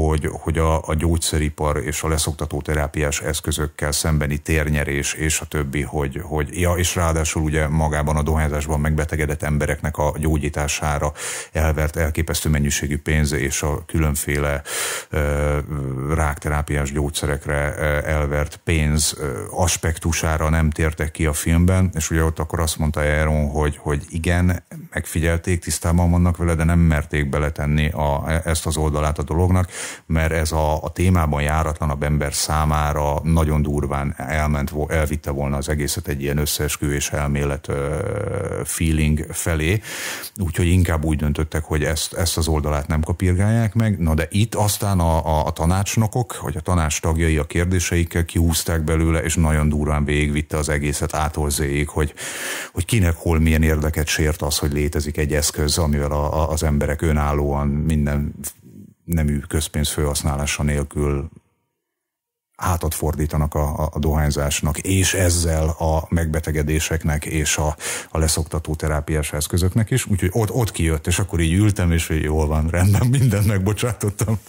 [SPEAKER 3] hogy, hogy a, a gyógyszeripar és a leszoktató terápiás eszközökkel szembeni térnyerés és a többi, hogy, hogy ja, és ráadásul ugye magában a dohányzásban megbetegedett embereknek a gyógyítására elvert elképesztő mennyiségű pénz és a különféle e, rákterápiás gyógyszerekre elvert pénz aspektusára nem tértek ki a filmben, és ugye ott akkor azt mondta Aaron, hogy, hogy igen, megfigyelték, tisztában vannak vele, de nem merték beletenni a, ezt az oldalát a dolognak, mert ez a, a témában járatlanabb ember számára nagyon durván elment, elvitte volna az egészet egy ilyen összeesküvés elmélet feeling felé, úgyhogy inkább úgy döntöttek, hogy ezt, ezt az oldalát nem kapirgálják meg. Na de itt aztán a, a, a tanácsnokok, vagy a tanács tagjai a kérdéseikkel kihúzták belőle, és nagyon durván végigvitte az egészet átolzéig, hogy, hogy kinek hol milyen érdeket sért az, hogy létezik egy eszköz, amivel a, a, az emberek önállóan minden nemű közpénz felhasználása nélkül hátat fordítanak a, a, a dohányzásnak, és ezzel a megbetegedéseknek és a, a leszoktató terápiás eszközöknek is. Úgyhogy ott, ott kijött, és akkor így ültem, és hogy jól van, rendben, mindent megbocsátottam.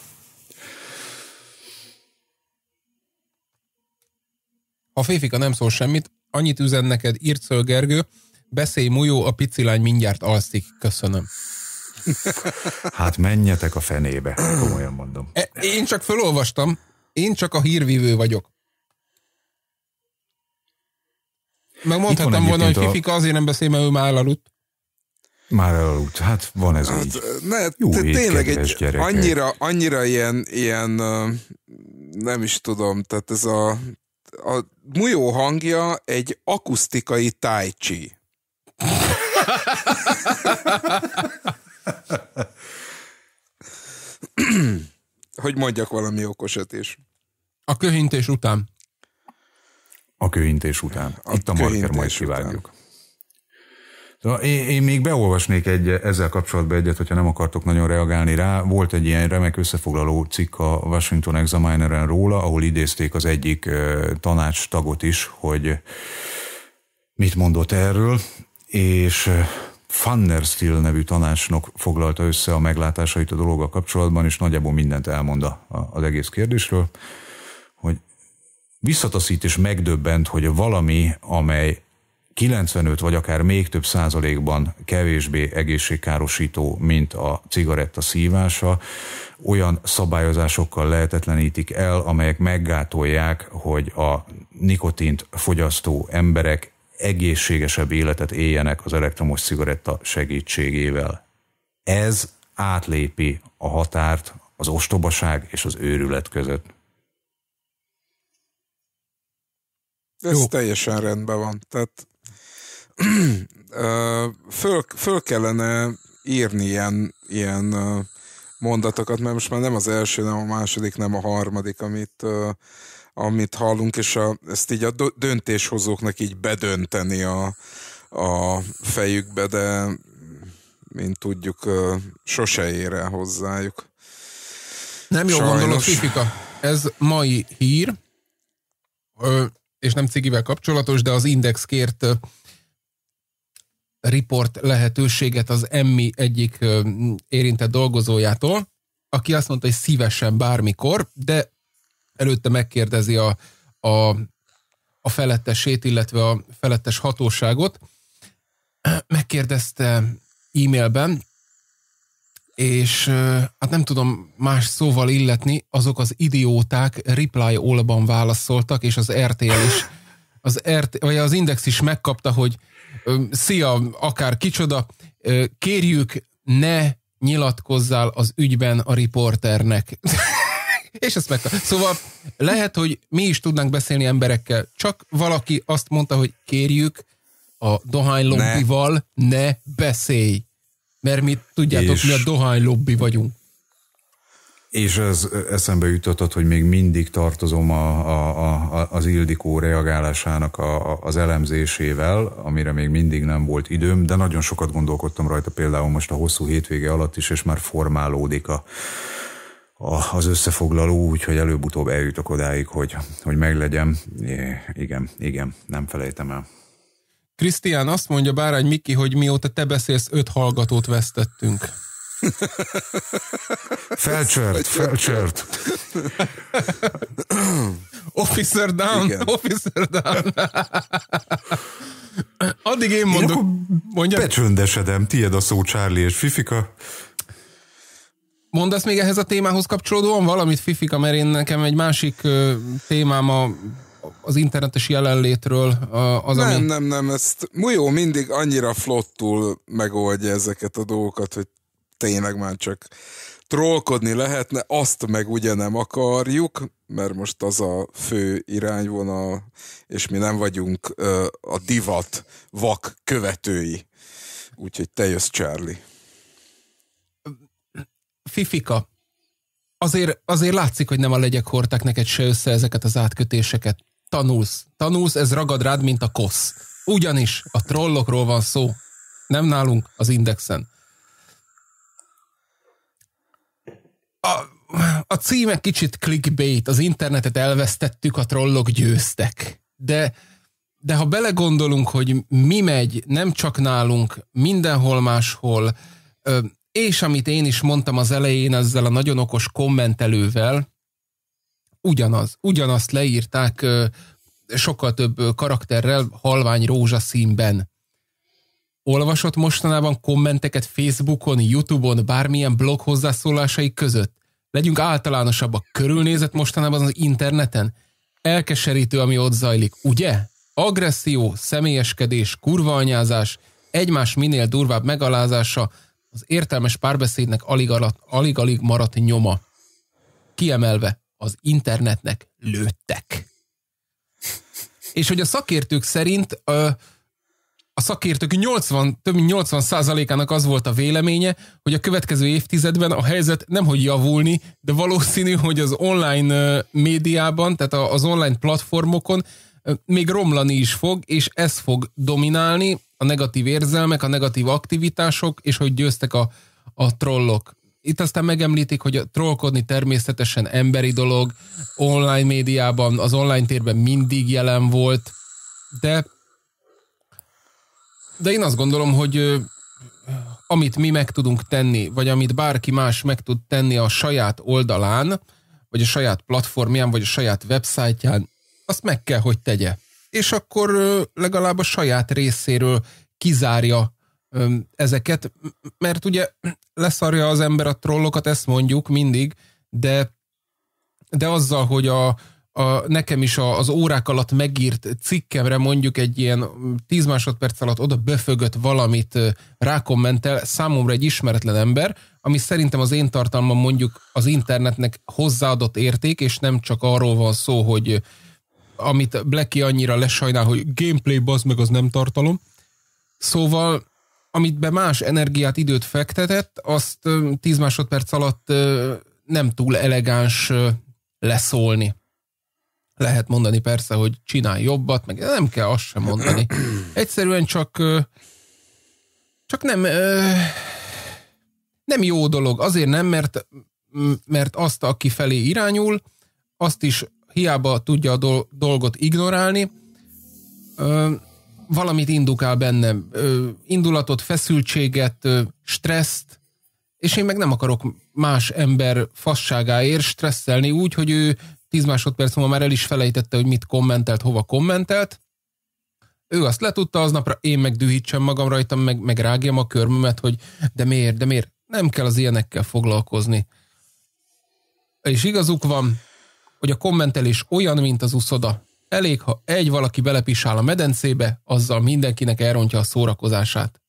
[SPEAKER 3] A
[SPEAKER 1] Féfika nem szól semmit, annyit üzen neked Ircöl Gergő, Beszélj, Mujó, a picilány mindjárt alszik, köszönöm. Hát
[SPEAKER 3] menjetek a fenébe, komolyan mondom.
[SPEAKER 1] E, én csak felolvastam. én csak a hírvívő vagyok. Meg volna, hogy a... Fifika azért nem beszél, mert ő már elaludt.
[SPEAKER 3] Már elaludt, hát van ez hát, így.
[SPEAKER 2] Ne, Jó te, tényleg egy, gyerekek. annyira, annyira ilyen, ilyen, nem is tudom, tehát ez a, a mújó hangja egy akusztikai tájcsi. hogy mondjak valami okosat is.
[SPEAKER 3] A köhintés után. A köhintés után. A Itt a marker majd kivágjuk. Szóval én, én még beolvasnék egy ezzel kapcsolatban egyet, hogyha nem akartok nagyon reagálni rá. Volt egy ilyen remek összefoglaló cikk a Washington examiner róla, ahol idézték az egyik tanács tagot is, hogy mit mondott erről, és eh, Fanner Steel nevű tanácsnok foglalta össze a meglátásait a dologgal kapcsolatban, és nagyjából mindent elmond a az egész kérdésről, hogy visszataszít és megdöbbent, hogy valami, amely 95 vagy akár még több százalékban kevésbé egészségkárosító, mint a cigaretta szívása, olyan szabályozásokkal lehetetlenítik el, amelyek meggátolják, hogy a nikotint fogyasztó emberek egészségesebb életet éljenek az elektromos cigaretta segítségével. Ez átlépi a határt az ostobaság és az őrület között. Ez Jó. teljesen rendben van. Tehát
[SPEAKER 2] föl, föl kellene írni ilyen, ilyen mondatokat, mert most már nem az első, nem a második, nem a harmadik, amit amit hallunk, és a, ezt így a döntéshozóknak így bedönteni a, a fejükbe, de mint tudjuk, sose ér el hozzájuk. Nem jó Sajnos. gondolod, Fifika.
[SPEAKER 1] Ez mai hír, és nem cigivel kapcsolatos, de az Index kért report lehetőséget az Emmi egyik érintett dolgozójától, aki azt mondta, hogy szívesen bármikor, de előtte megkérdezi a, a, a felettesét, illetve a felettes hatóságot. Megkérdezte e-mailben, és hát nem tudom más szóval illetni, azok az idióták reply all válaszoltak, és az RTL er is, az, RT, er vagy az Index is megkapta, hogy szia, akár kicsoda, kérjük, ne nyilatkozzál az ügyben a riporternek. és ezt meg. Szóval lehet, hogy mi is tudnánk beszélni emberekkel, csak valaki azt mondta, hogy kérjük, a dohánylobbival ne. ne beszélj. Mert mi tudjátok, és... mi a dohánylobbi vagyunk.
[SPEAKER 3] És ez eszembe jutott, hogy még mindig tartozom a, a, a, az Ildikó reagálásának a, a, az elemzésével, amire még mindig nem volt időm, de nagyon sokat gondolkodtam rajta például most a hosszú hétvége alatt is, és már formálódik a, a, az összefoglaló, úgyhogy előbb-utóbb eljutok odáig, hogy, hogy meglegyem. É, igen, igen, nem felejtem el. Krisztián azt
[SPEAKER 1] mondja Bárány Miki, hogy mióta te beszélsz, öt hallgatót vesztettünk.
[SPEAKER 3] Felcsört, felcsört.
[SPEAKER 1] officer down, Igen. officer down. Addig én mondok.
[SPEAKER 3] Becsöndesedem, tiéd a szó Charlie és Fifika.
[SPEAKER 1] Mondasz még ehhez a témához kapcsolódóan valamit, Fifika, mert én nekem egy másik ö, témám a, az internetes jelenlétről a, az, nem, ami...
[SPEAKER 2] Nem, nem, ezt Mujó mindig annyira flottul megoldja ezeket a dolgokat, hogy tényleg már csak trollkodni lehetne, azt meg ugye nem akarjuk, mert most az a fő irányvonal, és mi nem vagyunk ö, a divat vak követői. Úgyhogy te jössz, Charlie.
[SPEAKER 1] Fifika, azért, azért látszik, hogy nem a legyek hordták neked se össze ezeket az átkötéseket. Tanulsz. Tanulsz, ez ragad rád, mint a kosz. Ugyanis a trollokról van szó. Nem nálunk, az indexen. A, a címe kicsit clickbait, az internetet elvesztettük, a trollok győztek. De, de ha belegondolunk, hogy mi megy, nem csak nálunk, mindenhol máshol, és amit én is mondtam az elején ezzel a nagyon okos kommentelővel, ugyanaz, ugyanazt leírták sokkal több karakterrel, halvány rózsaszínben. Olvasott mostanában kommenteket Facebookon, Youtube-on, bármilyen blog hozzászólásai között? Legyünk általánosabbak, körülnézett mostanában az interneten? Elkeserítő, ami ott zajlik, ugye? Agresszió, személyeskedés, kurvaanyázás, egymás minél durvább megalázása, az értelmes párbeszédnek alig-alig maradt nyoma. Kiemelve az internetnek lőttek. És hogy a szakértők szerint a, a szakértők 80, több mint 80 százalékának az volt a véleménye, hogy a következő évtizedben a helyzet nem hogy javulni, de valószínű, hogy az online médiában, tehát az online platformokon még romlani is fog, és ez fog dominálni, a negatív érzelmek, a negatív aktivitások, és hogy győztek a, a trollok. Itt aztán megemlítik, hogy trollkodni természetesen emberi dolog, online médiában, az online térben mindig jelen volt, de de én azt gondolom, hogy amit mi meg tudunk tenni, vagy amit bárki más meg tud tenni a saját oldalán, vagy a saját platformján, vagy a saját websájtján, azt meg kell, hogy tegye és akkor legalább a saját részéről kizárja ezeket, mert ugye leszarja az ember a trollokat, ezt mondjuk mindig, de, de azzal, hogy a, a, nekem is a, az órák alatt megírt cikkemre mondjuk egy ilyen 10 másodperc alatt oda befögött valamit rákommentel számomra egy ismeretlen ember, ami szerintem az én tartalmam mondjuk az internetnek hozzáadott érték, és nem csak arról van szó, hogy amit Blacky annyira lesajnál, hogy gameplay bazd meg, az nem tartalom. Szóval, amit be más energiát, időt fektetett, azt 10 másodperc alatt nem túl elegáns leszólni. Lehet mondani persze, hogy csinálj jobbat, meg nem kell azt sem mondani. Egyszerűen csak csak nem nem jó dolog. Azért nem, mert mert azt, aki felé irányul, azt is hiába tudja a dolgot ignorálni, valamit indukál bennem. indulatot, feszültséget, stresszt, és én meg nem akarok más ember fasságáért stresszelni úgy, hogy ő 10 másodperc múlva már el is felejtette, hogy mit kommentelt, hova kommentelt. Ő azt letudta aznapra, én meg dühítsem magam rajtam, meg, meg rágjam a körmömet, hogy de miért, de miért? Nem kell az ilyenekkel foglalkozni. És igazuk van, hogy a kommentelés olyan, mint az uszoda. Elég, ha egy valaki belepisál a medencébe, azzal mindenkinek elrontja a szórakozását.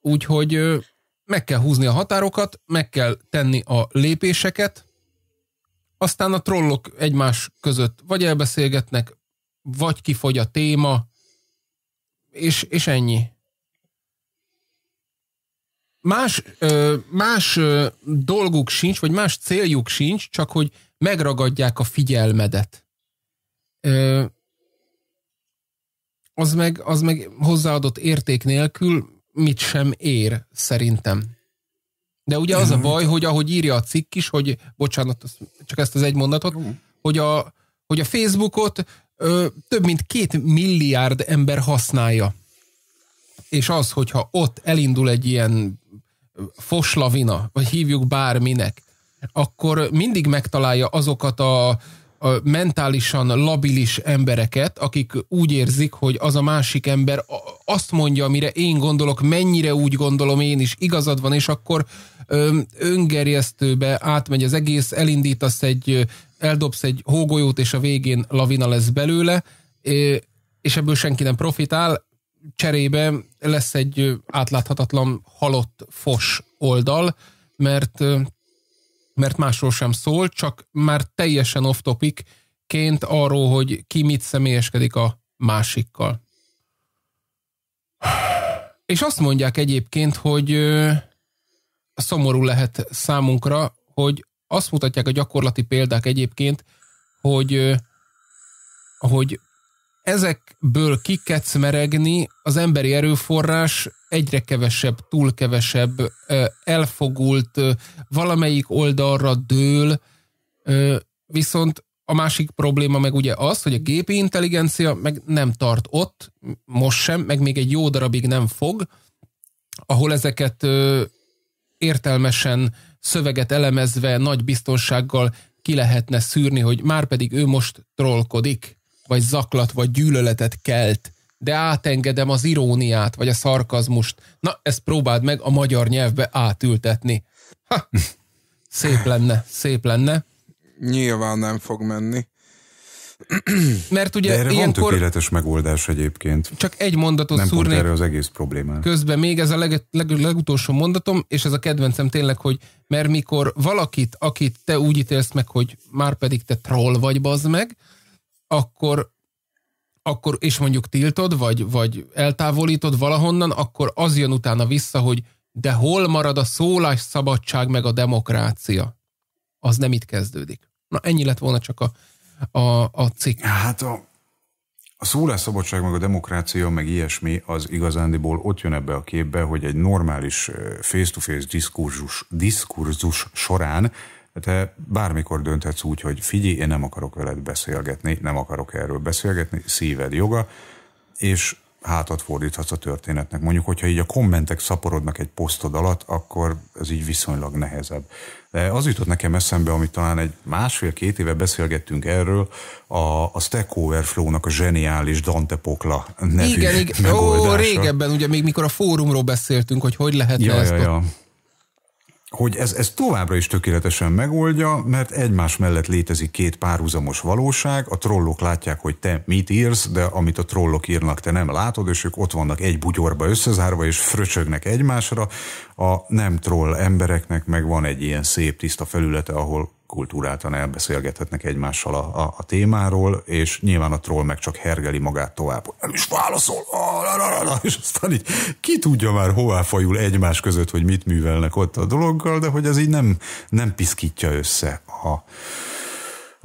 [SPEAKER 1] Úgyhogy meg kell húzni a határokat, meg kell tenni a lépéseket, aztán a trollok egymás között vagy elbeszélgetnek, vagy kifogy a téma, és, és ennyi. Más, ö, más ö, dolguk sincs, vagy más céljuk sincs, csak hogy megragadják a figyelmedet. Ö, az, meg, az meg hozzáadott érték nélkül mit sem ér, szerintem. De ugye az a mhm. baj, hogy ahogy írja a cikk is, hogy, bocsánat, csak ezt az egy mondatot, mhm. hogy a, hogy a Facebookot ö, több mint két milliárd ember használja. És az, hogyha ott elindul egy ilyen foslavina, vagy hívjuk bárminek, akkor mindig megtalálja azokat a a mentálisan labilis embereket, akik úgy érzik, hogy az a másik ember azt mondja, amire én gondolok, mennyire úgy gondolom én is, igazad van, és akkor öngerjesztőbe átmegy az egész, elindítasz egy, eldobsz egy hógolyót, és a végén lavina lesz belőle, és ebből senki nem profitál, cserébe lesz egy átláthatatlan halott fos oldal, mert mert másról sem szól, csak már teljesen off-topic-ként arról, hogy ki mit személyeskedik a másikkal. És azt mondják egyébként, hogy szomorú lehet számunkra, hogy azt mutatják a gyakorlati példák egyébként, hogy, hogy ezekből meregni az emberi erőforrás egyre kevesebb, túl kevesebb, elfogult, valamelyik oldalra dől, viszont a másik probléma meg ugye az, hogy a gépi intelligencia meg nem tart ott, most sem, meg még egy jó darabig nem fog, ahol ezeket értelmesen szöveget elemezve nagy biztonsággal ki lehetne szűrni, hogy már pedig ő most trollkodik, vagy zaklat, vagy gyűlöletet kelt de átengedem az iróniát, vagy a szarkazmust. Na, ezt próbáld meg a magyar nyelvbe átültetni. Ha,
[SPEAKER 2] szép lenne, szép lenne. Nyilván nem fog menni. Mert ugye De erre ilyenkor... van
[SPEAKER 3] tökéletes megoldás egyébként. Csak egy mondatot nem szúrnék. erre az egész problémára.
[SPEAKER 1] Közben még ez a leg, leg, legutolsó mondatom, és ez a kedvencem tényleg, hogy mert mikor valakit, akit te úgy ítélsz meg, hogy már pedig te troll vagy, bazd meg, akkor akkor, és mondjuk tiltod, vagy, vagy eltávolítod valahonnan, akkor az jön utána vissza, hogy de hol marad a szabadság meg a demokrácia? Az nem itt kezdődik. Na ennyi lett volna csak a, a, a cikk. Hát a,
[SPEAKER 3] a szabadság meg a demokrácia meg ilyesmi az igazándiból ott jön ebbe a képbe, hogy egy normális face-to-face diskurzus, diskurzus során te bármikor dönthetsz úgy, hogy figyelj, én nem akarok veled beszélgetni, nem akarok erről beszélgetni, szíved joga, és hátat fordíthatsz a történetnek. Mondjuk, hogyha így a kommentek szaporodnak egy posztod alatt, akkor ez így viszonylag nehezebb. De az jutott nekem eszembe, amit talán egy másfél-két éve beszélgettünk erről, a, a Stack Overflow-nak a zseniális Dante Pokla nevű Igen, igen. Ó, régebben,
[SPEAKER 1] ugye még mikor a fórumról beszéltünk, hogy hogy lehetne ja, ezt ja, ja
[SPEAKER 3] hogy ez, ez továbbra is tökéletesen megoldja, mert egymás mellett létezik két párhuzamos valóság, a trollok látják, hogy te mit írsz, de amit a trollok írnak, te nem látod, és ők ott vannak egy bugyorba összezárva, és fröcsögnek egymásra. A nem troll embereknek meg van egy ilyen szép, tiszta felülete, ahol kultúráltan elbeszélgethetnek egymással a, a, a témáról, és nyilván a troll meg csak hergeli magát tovább, hogy nem is válaszol, és aztán így ki tudja már hová fajul egymás között, hogy mit művelnek ott a dologgal, de hogy ez így nem, nem piszkítja össze a,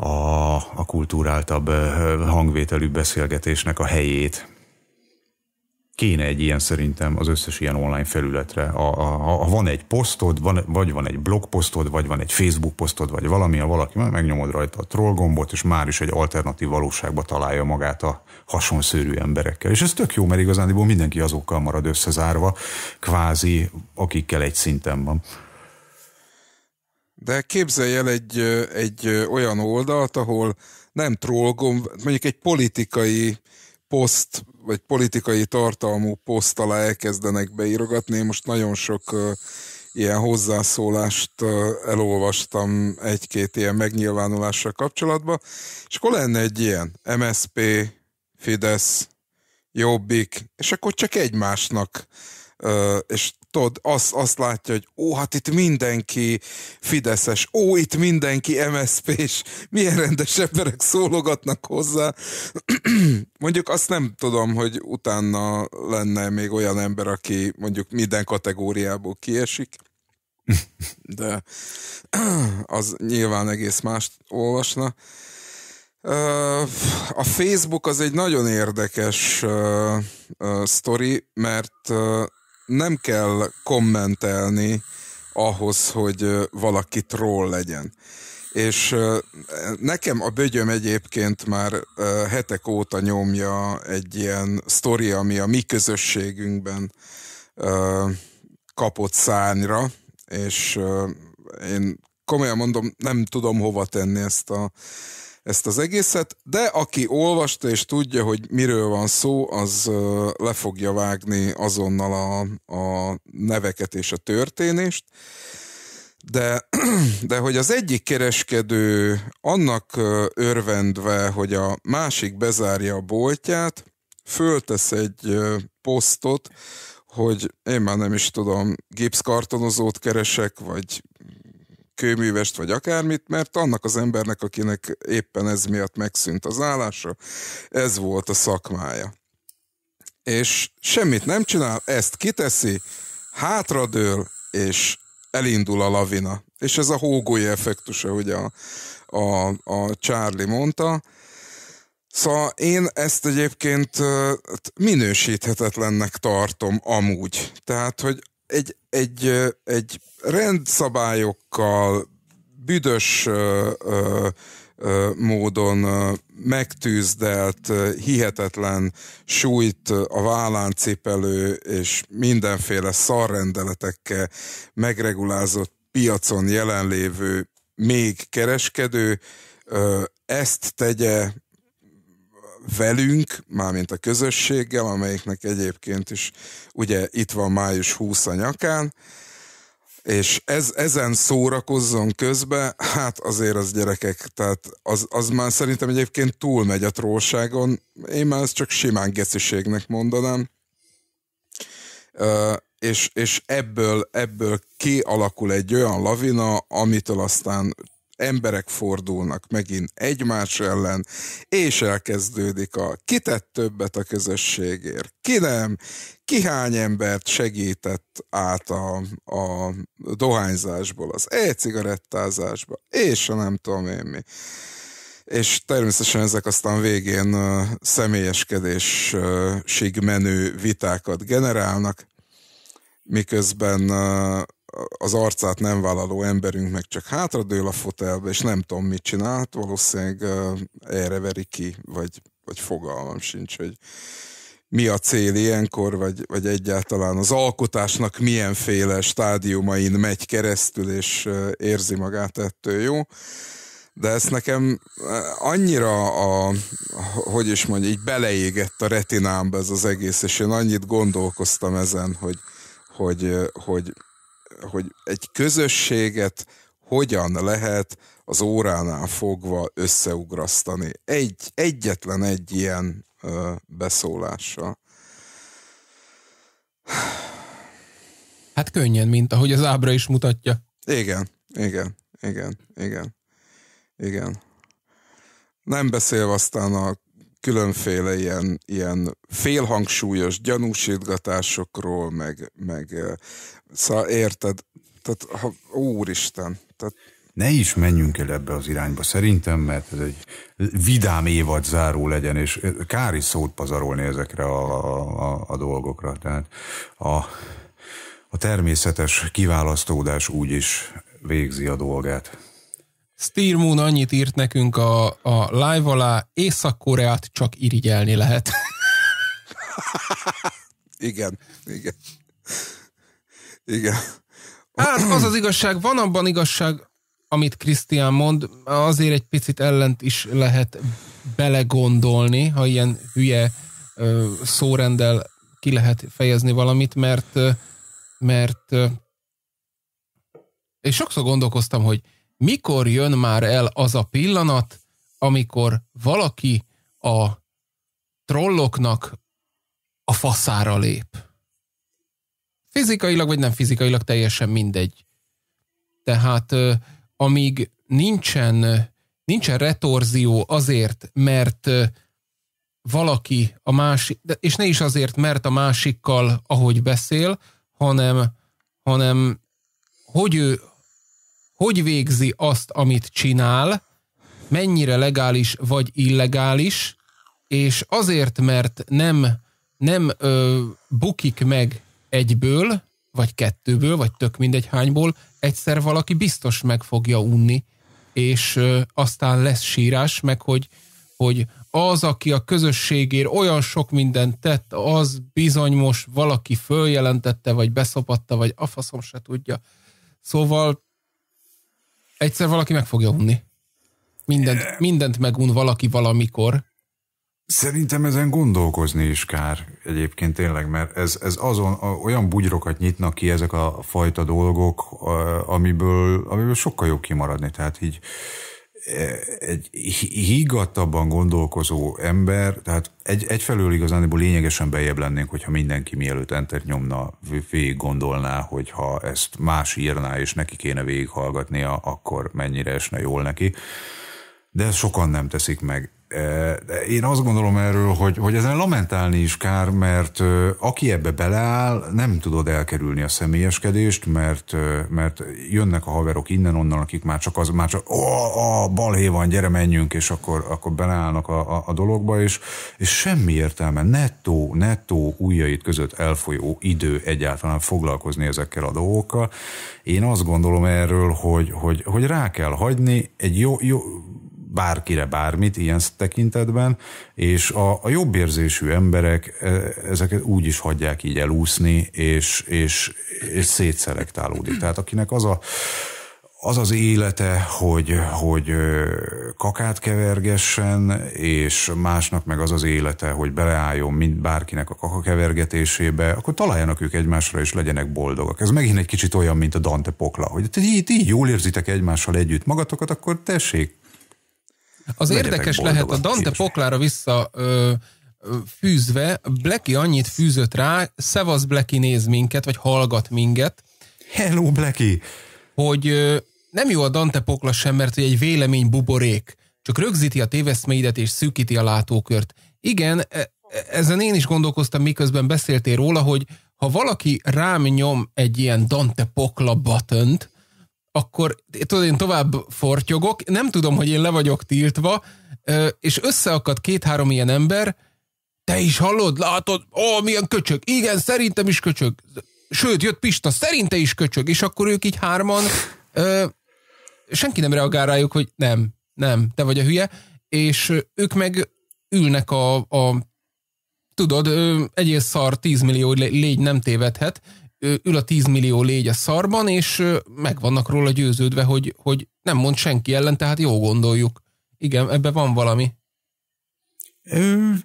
[SPEAKER 3] a, a kultúráltabb hangvételű beszélgetésnek a helyét kéne egy ilyen szerintem az összes ilyen online felületre. A, a, a van egy posztod, van, vagy van egy blogposztod, vagy van egy Facebook posztod, vagy valami, ha valaki megnyomod rajta a troll gombot, és már is egy alternatív valóságba találja magát a hasonszörű emberekkel. És ez tök jó, mert igazándiból mindenki azokkal marad összezárva, kvázi akikkel egy szinten van.
[SPEAKER 2] De képzelj el egy, egy olyan oldalt, ahol nem trollgomb, mondjuk egy politikai poszt vagy politikai tartalmú poszt alá elkezdenek beírogatni. Én most nagyon sok ilyen hozzászólást elolvastam egy-két ilyen megnyilvánulással kapcsolatban, és akkor lenne egy ilyen MSP, Fidesz, Jobbik, és akkor csak egymásnak és tudod, azt, azt látja, hogy ó, hát itt mindenki Fideszes, ó, itt mindenki MSP s milyen rendes emberek szólogatnak hozzá. mondjuk azt nem tudom, hogy utána lenne még olyan ember, aki mondjuk minden kategóriából kiesik, de az nyilván egész mást olvasna. A Facebook az egy nagyon érdekes uh, uh, sztori, mert uh, nem kell kommentelni ahhoz, hogy valaki troll legyen. És nekem a bögyöm egyébként már hetek óta nyomja egy ilyen sztori, ami a mi közösségünkben kapott szányra, és én komolyan mondom, nem tudom hova tenni ezt a ezt az egészet, de aki olvasta és tudja, hogy miről van szó, az le fogja vágni azonnal a, a neveket és a történést. De, de hogy az egyik kereskedő annak örvendve, hogy a másik bezárja a boltját, föltesz egy posztot, hogy én már nem is tudom, gipszkartonozót keresek, vagy kőművest, vagy akármit, mert annak az embernek, akinek éppen ez miatt megszűnt az állása, ez volt a szakmája. És semmit nem csinál, ezt kiteszi, hátradől, és elindul a lavina. És ez a hógói effektusa, ugye a, a, a Charlie mondta. Szóval én ezt egyébként minősíthetetlennek tartom amúgy. Tehát, hogy egy, egy, egy rendszabályokkal büdös ö, ö, módon megtűzdelt, hihetetlen súlyt a vállán cipelő és mindenféle szarrendeletekkel megregulázott piacon jelenlévő még kereskedő ezt tegye velünk, mármint a közösséggel, amelyiknek egyébként is ugye itt van május 20 a nyakán, és ez, ezen szórakozzon közben, hát azért az gyerekek, tehát az, az már szerintem egyébként túlmegy a trólságon, én már ezt csak simán geciségnek mondanám. Uh, és, és ebből, ebből kialakul egy olyan lavina, amitől aztán emberek fordulnak megint egymás ellen, és elkezdődik a kitett többet a közösségért, ki nem, ki hány embert segített át a, a dohányzásból, az e-cigarettázásba, és a nem tudom én mi és természetesen ezek aztán végén személyeskedésig menő vitákat generálnak, miközben az arcát nem vállaló emberünk meg csak hátradől a fotelbe, és nem tudom, mit csinált, valószínűleg erre veri ki, vagy, vagy fogalmam sincs, hogy mi a cél ilyenkor, vagy, vagy egyáltalán az alkotásnak milyenféle stádiumain megy keresztül, és érzi magát ettől jó. De ezt nekem annyira a, hogy is mondja, így beleégett a retinámba ez az egész, és én annyit gondolkoztam ezen, hogy, hogy, hogy hogy egy közösséget hogyan lehet az óránál fogva összeugrasztani. Egy, egyetlen egy ilyen ö, beszólása.
[SPEAKER 1] Hát könnyen, mint ahogy az ábra is mutatja.
[SPEAKER 2] Igen, igen, igen, igen, igen. Nem beszélve aztán a különféle ilyen, ilyen félhangsúlyos gyanúsítgatásokról, meg, meg szóval érted, tehát ha, úristen,
[SPEAKER 3] tehát ne is menjünk el ebbe az irányba szerintem, mert ez egy vidám évad záró legyen, és kár is szót pazarolni ezekre a, a, a dolgokra. Tehát a, a természetes kiválasztódás úgy is végzi a dolgát.
[SPEAKER 1] Steer Moon annyit írt nekünk a, a live alá, Észak-Koreát csak irigyelni lehet.
[SPEAKER 3] igen,
[SPEAKER 2] igen. Igen.
[SPEAKER 1] Hát az az igazság, van abban igazság, amit Krisztián mond, azért egy picit ellent is lehet belegondolni, ha ilyen hülye szórendel ki lehet fejezni valamit, mert mert és sokszor gondolkoztam, hogy mikor jön már el az a pillanat, amikor valaki a trolloknak a faszára lép. Fizikailag vagy nem fizikailag teljesen mindegy. Tehát amíg nincsen, nincsen retorzió azért, mert valaki a másik, és ne is azért, mert a másikkal, ahogy beszél, hanem, hanem hogy ő, hogy végzi azt, amit csinál, mennyire legális vagy illegális, és azért, mert nem, nem ö, bukik meg egyből, vagy kettőből, vagy tök mindegy hányból, egyszer valaki biztos meg fogja unni, és ö, aztán lesz sírás, meg hogy, hogy az, aki a közösségért olyan sok mindent tett, az bizony most valaki följelentette, vagy beszopatta, vagy a faszom se tudja. Szóval Egyszer valaki meg fogja unni. Mindent, eh. mindent megun valaki valamikor.
[SPEAKER 3] Szerintem ezen gondolkozni is kár egyébként tényleg, mert ez, ez azon olyan bugyrokat nyitnak ki ezek a fajta dolgok, amiből, amiből sokkal jobb kimaradni. Tehát így egy higgadtabban gondolkozó ember, tehát egy, egyfelől igazán lényegesen bejebb lennénk, hogyha mindenki mielőtt enter nyomna, végig gondolná, hogyha ezt más írná, és neki kéne végighallgatnia, akkor mennyire esne jól neki. De ezt sokan nem teszik meg én azt gondolom erről, hogy, hogy ezen lamentálni is kár, mert aki ebbe beleáll, nem tudod elkerülni a személyeskedést, mert, mert jönnek a haverok innen-onnan, akik már csak az, már csak ó, ó, balhé van, gyere menjünk, és akkor, akkor beleállnak a, a, a dologba, és, és semmi értelme, nettó, nettó ujjait között elfolyó idő egyáltalán foglalkozni ezekkel a dolgokkal. Én azt gondolom erről, hogy, hogy, hogy rá kell hagyni, egy jó, jó bárkire bármit ilyen tekintetben, és a, a jobb érzésű emberek e, ezeket úgy is hagyják így elúszni, és, és, és szétszelektálódik. Tehát akinek az a az az élete, hogy, hogy kakát kevergessen, és másnak meg az az élete, hogy beleálljon mind bárkinek a kaka kevergetésébe, akkor találjanak ők egymásra, és legyenek boldogak. Ez megint egy kicsit olyan, mint a Dante pokla, hogy ti így, így jól érzitek egymással együtt magatokat, akkor tessék, az érdekes lehet,
[SPEAKER 1] a Dante szíves. poklára vissza ö, ö, fűzve, Blacky annyit fűzött rá, szevasz Blacky néz minket, vagy hallgat minket. Hello Blacky! Hogy ö, nem jó a Dante pokla sem, mert hogy egy vélemény buborék. Csak rögzíti a téveszmeidet és szűkíti a látókört. Igen, e, e ezen én is gondolkoztam, miközben beszéltél róla, hogy ha valaki rám nyom egy ilyen Dante pokla buttont, akkor tudod, én tovább fortyogok, nem tudom, hogy én le vagyok tiltva, és összeakad két-három ilyen ember, te is hallod, látod, ó, milyen köcsög, igen, szerintem is köcsög, sőt, jött Pista, szerinte is köcsög, és akkor ők így hárman, ö, senki nem reagál rájuk, hogy nem, nem, te vagy a hülye, és ők meg ülnek a, a tudod, egyéb szar 10 millió légy nem tévedhet, ül a 10 millió légy a szarban, és meg vannak róla győződve, hogy, hogy nem mond senki ellen, tehát jó gondoljuk. Igen, ebben van valami.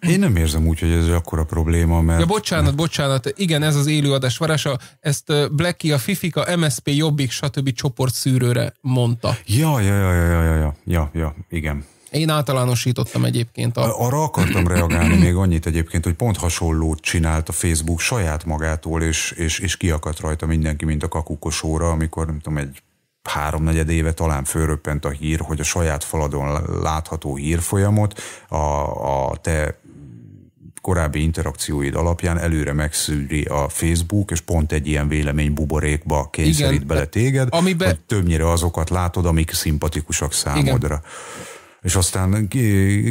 [SPEAKER 3] Én nem érzem úgy, hogy ez akkora probléma, mert... Ja,
[SPEAKER 1] bocsánat, mert... bocsánat, igen, ez az élőadás varása, ezt Blacky a Fifika, MSP, Jobbik, stb. csoport szűrőre mondta.
[SPEAKER 3] Ja, ja, ja, ja, ja, ja, ja, ja, igen.
[SPEAKER 1] Én általánosítottam egyébként.
[SPEAKER 3] A... Arra akartam reagálni még annyit egyébként, hogy pont hasonlót csinált a Facebook saját magától, és, és, és kiakadt rajta mindenki, mint a óra, amikor nem tudom, egy háromnegyed éve talán fölröppent a hír, hogy a saját faladon látható hírfolyamot a, a te korábbi interakcióid alapján előre megszűri a Facebook, és pont egy ilyen vélemény buborékba kényszerít Igen, bele téged, amiben... hogy többnyire azokat látod, amik szimpatikusak számodra. Igen és aztán ki,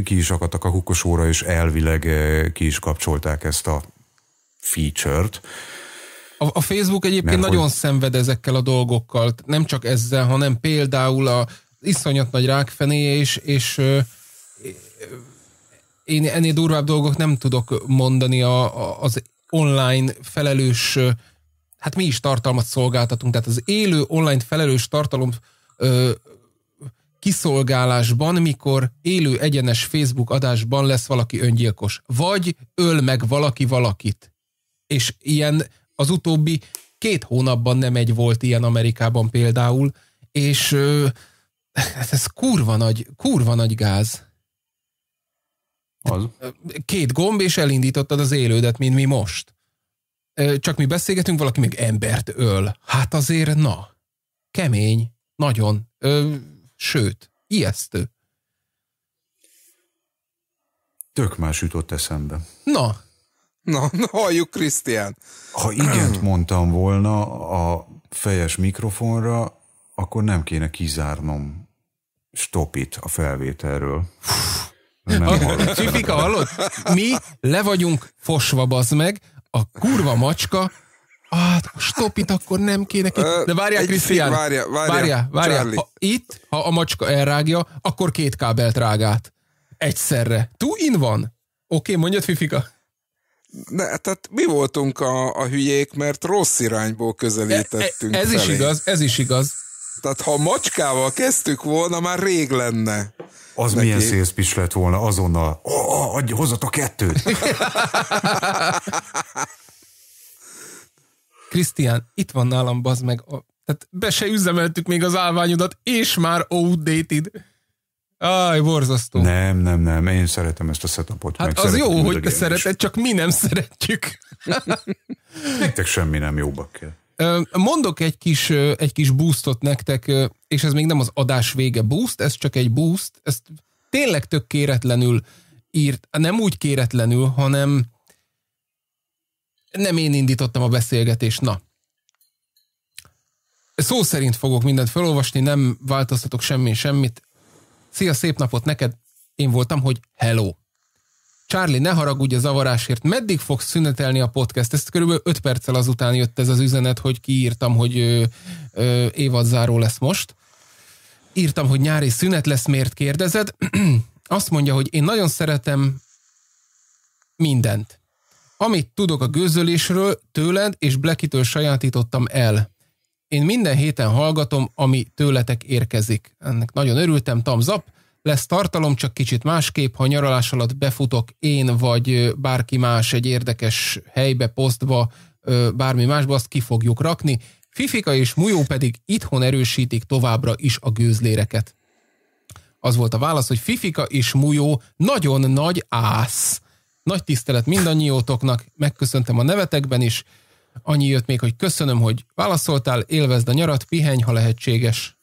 [SPEAKER 3] ki is akadtak a kukosóra, és elvileg eh, ki is kapcsolták ezt a feature-t.
[SPEAKER 1] A, a Facebook egyébként Mert nagyon hogy... szenved ezekkel a dolgokkal, nem csak ezzel, hanem például a iszonyat nagy rákfené, és, és én ennél durvább dolgok nem tudok mondani a, a, az online felelős, hát mi is tartalmat szolgáltatunk, tehát az élő online felelős tartalom ö, kiszolgálásban, mikor élő egyenes Facebook adásban lesz valaki öngyilkos. Vagy öl meg valaki valakit. És ilyen az utóbbi két hónapban nem egy volt ilyen Amerikában például, és ö, hát ez kurva nagy, kurva nagy gáz. Az. Két gomb, és elindítottad az élődet, mint mi most. Csak mi beszélgetünk, valaki még embert öl. Hát azért na, kemény, nagyon
[SPEAKER 3] sőt, ijesztő. Tök más jutott eszembe.
[SPEAKER 2] Na, na, na halljuk, Krisztián.
[SPEAKER 3] Ha igent mondtam volna a fejes mikrofonra, akkor nem kéne kizárnom stopit a felvételről. Csipika, hallod?
[SPEAKER 1] Mi le vagyunk fosva, bazd meg, a kurva macska hát stop itt, akkor nem kéne. ki De várjál, Krisztián. várja, várja, várja. Ha itt, ha a macska elrágja, akkor két kábelt rág át. Egyszerre. Tú in van. Oké, okay, mondjad, Fifika.
[SPEAKER 2] De, tehát mi voltunk a, a hülyék, mert rossz irányból közelítettünk. E, e ez felé. is igaz, ez is igaz. Tehát ha macskával kezdtük volna, már rég lenne. Az neki. milyen
[SPEAKER 3] szélszpis lett volna azonnal.
[SPEAKER 2] Oh, oh, hozzatok kettőt!
[SPEAKER 1] Krisztián, itt van nálam, bazd meg, a, tehát be se üzemeltük még az állványodat, és már outdated.
[SPEAKER 3] Aj, borzasztó. Nem, nem, nem, én szeretem ezt a setupot. Hát az jó, hogy te szereted, csak mi nem szeretjük. Nektek semmi nem jóba kell.
[SPEAKER 1] Mondok egy kis, egy kis boostot nektek, és ez még nem az adás vége boost, ez csak egy boost, ezt tényleg tök kéretlenül írt, nem úgy kéretlenül, hanem nem én indítottam a beszélgetést, na. Szó szerint fogok mindent felolvasni, nem változtatok semmi semmit. Szia, szép napot neked. Én voltam, hogy hello. Charlie, ne haragudj a zavarásért. Meddig fogsz szünetelni a podcast? Ezt körülbelül 5 perccel azután jött ez az üzenet, hogy kiírtam, hogy ö, ö, évadzáró lesz most. Írtam, hogy nyári szünet lesz, miért kérdezed? Azt mondja, hogy én nagyon szeretem mindent. Amit tudok a gőzölésről, tőled és Blackitől sajátítottam el. Én minden héten hallgatom, ami tőletek érkezik. Ennek nagyon örültem, tamzap. Lesz tartalom, csak kicsit másképp, ha nyaralás alatt befutok én vagy bárki más egy érdekes helybe, posztba, bármi másba, azt ki fogjuk rakni. Fifika és Mujó pedig itthon erősítik továbbra is a gőzléreket. Az volt a válasz, hogy Fifika és Mujó nagyon nagy ász. Nagy tisztelet mindannyiótoknak, megköszöntem a nevetekben is. Annyi jött még, hogy köszönöm, hogy válaszoltál, élvezd a nyarat, pihenj, ha lehetséges.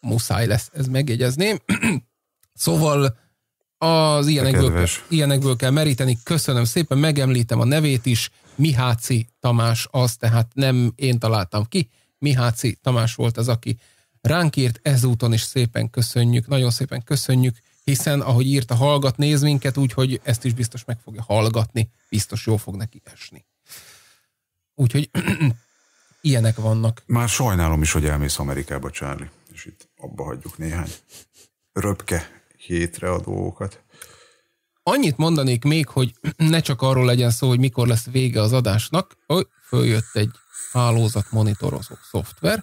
[SPEAKER 1] Muszáj lesz, ez megjegyezném. szóval az ilyenekből, ilyenekből kell meríteni. Köszönöm szépen, megemlítem a nevét is. Miháci Tamás az, tehát nem én találtam ki. Miháci Tamás volt az, aki ránk írt ezúton is szépen köszönjük, nagyon szépen köszönjük hiszen ahogy írta, hallgat, néz minket, úgyhogy ezt is biztos meg fogja hallgatni, biztos jó fog neki esni. Úgyhogy ilyenek vannak.
[SPEAKER 3] Már sajnálom is, hogy elmész Amerikába, Charlie, és itt abba hagyjuk néhány röpke hétre a dolgokat.
[SPEAKER 1] Annyit mondanék még, hogy ne csak arról legyen szó, hogy mikor lesz vége az adásnak, hogy följött egy hálózatmonitorozó szoftver,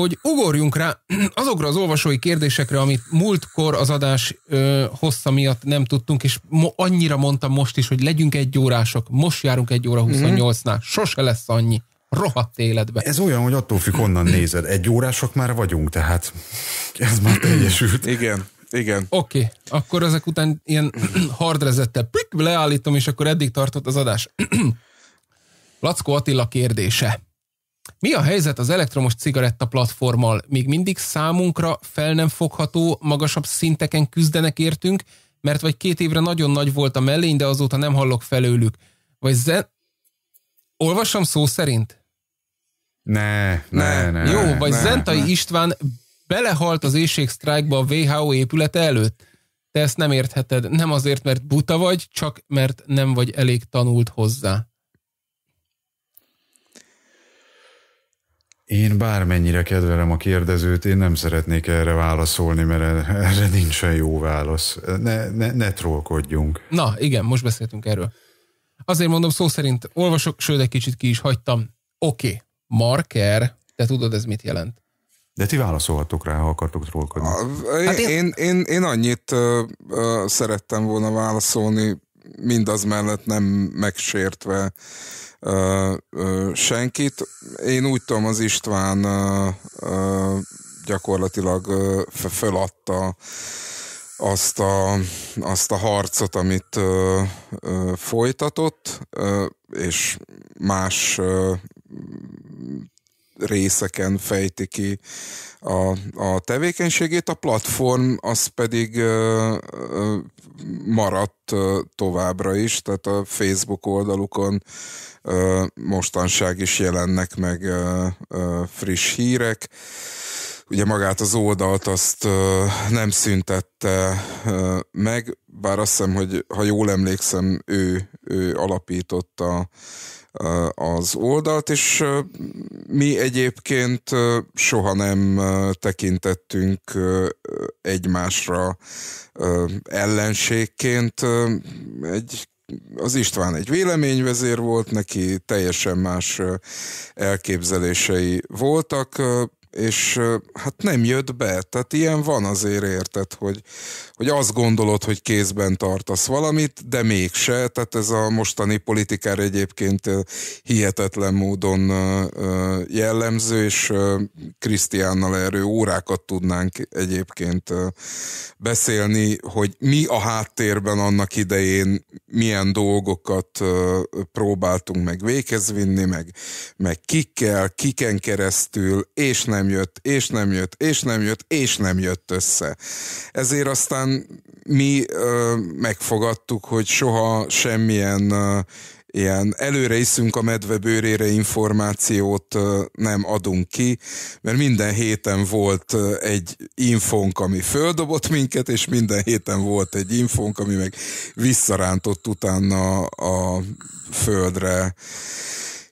[SPEAKER 1] hogy ugorjunk rá azokra az olvasói kérdésekre, amit múltkor az adás ö, hossza miatt nem tudtunk, és mo- annyira mondtam most is, hogy legyünk egy órások, most járunk egy óra 28-nál, mhm. sose lesz annyi. Rohadt életbe.
[SPEAKER 3] Ez olyan, hogy attól függ, honnan nézed. Egy órások már vagyunk, tehát ez már teljesült. Igen. Igen. Oké,
[SPEAKER 1] okay. akkor ezek után ilyen hardrezettel leállítom, és akkor eddig tartott az adás. Lackó Attila kérdése. Mi a helyzet az elektromos cigaretta platformmal? Még mindig számunkra fel nem fogható, magasabb szinteken küzdenek értünk, mert vagy két évre nagyon nagy volt a mellény, de azóta nem hallok felőlük. Vagy ze... Olvasom szó szerint?
[SPEAKER 2] Ne, ne, ne. ne Jó, vagy ne, Zentai ne.
[SPEAKER 1] István belehalt az éjségsztrájkba a WHO épülete előtt. Te ezt nem értheted. Nem azért, mert buta vagy, csak mert nem vagy elég tanult hozzá.
[SPEAKER 3] Én bármennyire kedvelem a kérdezőt, én nem szeretnék erre válaszolni, mert erre nincsen jó válasz. Ne, ne, ne trollkodjunk.
[SPEAKER 1] Na, igen, most beszéltünk erről. Azért mondom, szó szerint olvasok, sőt, egy kicsit ki is hagytam. Oké, okay. marker, te tudod ez mit jelent?
[SPEAKER 2] De ti válaszolhatok rá,
[SPEAKER 3] ha akartok trollkodni.
[SPEAKER 2] Hát én, én, én, én annyit ö, ö, szerettem volna válaszolni, mindaz mellett nem megsértve ö, ö, senkit. Én úgy tudom, az István ö, ö, gyakorlatilag ö, föladta azt a, azt a harcot, amit ö, ö, folytatott, ö, és más ö, részeken fejti ki a, a tevékenységét, a platform az pedig maradt továbbra is, tehát a Facebook oldalukon mostanság is jelennek meg friss hírek. Ugye magát az oldalt azt nem szüntette meg, bár azt hiszem, hogy ha jól emlékszem, ő, ő alapította az oldalt, és mi egyébként soha nem tekintettünk egymásra ellenségként. Egy az István egy véleményvezér volt, neki teljesen más elképzelései voltak, és hát nem jött be. Tehát ilyen van azért érted, hogy, hogy azt gondolod, hogy kézben tartasz valamit, de mégse. Tehát ez a mostani politikára egyébként hihetetlen módon jellemző, és Krisztiánnal erről órákat tudnánk egyébként beszélni, hogy mi a háttérben annak idején milyen dolgokat próbáltunk meg véghez vinni, meg, meg kikkel, kiken keresztül, és nem nem jött, és nem jött, és nem jött, és nem jött össze. Ezért aztán mi ö, megfogadtuk, hogy soha semmilyen ö, ilyen előre iszünk a medvebőrére információt nem adunk ki, mert minden héten volt egy infónk, ami földobott minket, és minden héten volt egy infónk, ami meg visszarántott utána a földre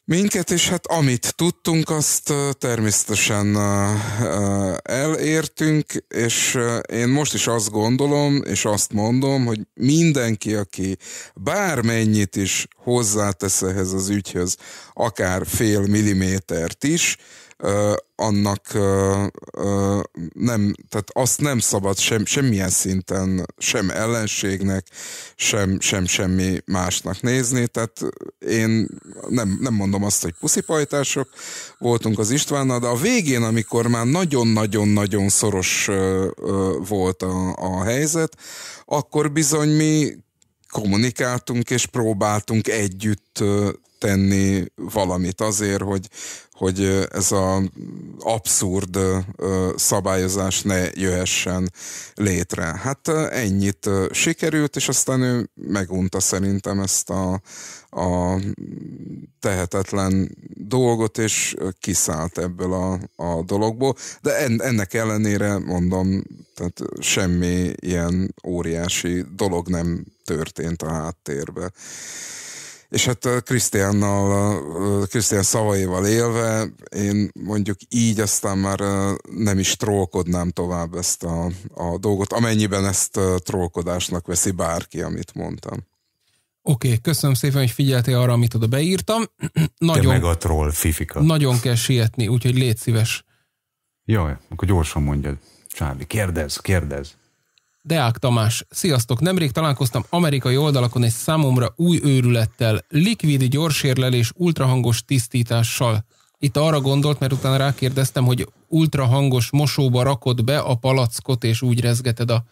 [SPEAKER 2] minket, és hát amit tudtunk, azt természetesen elértünk, és én most is azt gondolom, és azt mondom, hogy mindenki, aki bármennyit is hozzátesz ehhez az ügyhöz, akár fél millimétert is, annak nem, tehát azt nem szabad sem, semmilyen szinten sem ellenségnek, sem, sem semmi másnak nézni, tehát én nem, nem mondom azt, hogy puszipajtások voltunk az Istvánnal, de a végén, amikor már nagyon-nagyon-nagyon szoros volt a, a helyzet, akkor bizony mi kommunikáltunk és próbáltunk együtt tenni valamit azért, hogy, hogy ez az abszurd szabályozás ne jöhessen létre. Hát ennyit sikerült, és aztán ő megunta szerintem ezt a, a tehetetlen dolgot, és kiszállt ebből a, a dologból, de en, ennek ellenére mondom, tehát semmi ilyen óriási dolog nem történt a háttérbe és hát Krisztiánnal, Krisztián szavaival élve, én mondjuk így aztán már nem is trollkodnám tovább ezt a, a dolgot, amennyiben ezt trollkodásnak veszi bárki, amit
[SPEAKER 3] mondtam.
[SPEAKER 1] Oké, okay, köszönöm szépen, hogy figyeltél arra, amit oda beírtam. nagyon, Te meg
[SPEAKER 3] a troll, fifika.
[SPEAKER 1] Nagyon kell sietni, úgyhogy légy szíves.
[SPEAKER 3] Jaj, akkor gyorsan mondjad. Csávi, kérdez, kérdez.
[SPEAKER 1] Deák Tamás, sziasztok! Nemrég találkoztam amerikai oldalakon egy számomra új őrülettel, likvid gyorsérlelés ultrahangos tisztítással. Itt arra gondolt, mert utána rákérdeztem, hogy ultrahangos mosóba rakod be a palackot, és úgy rezgeted a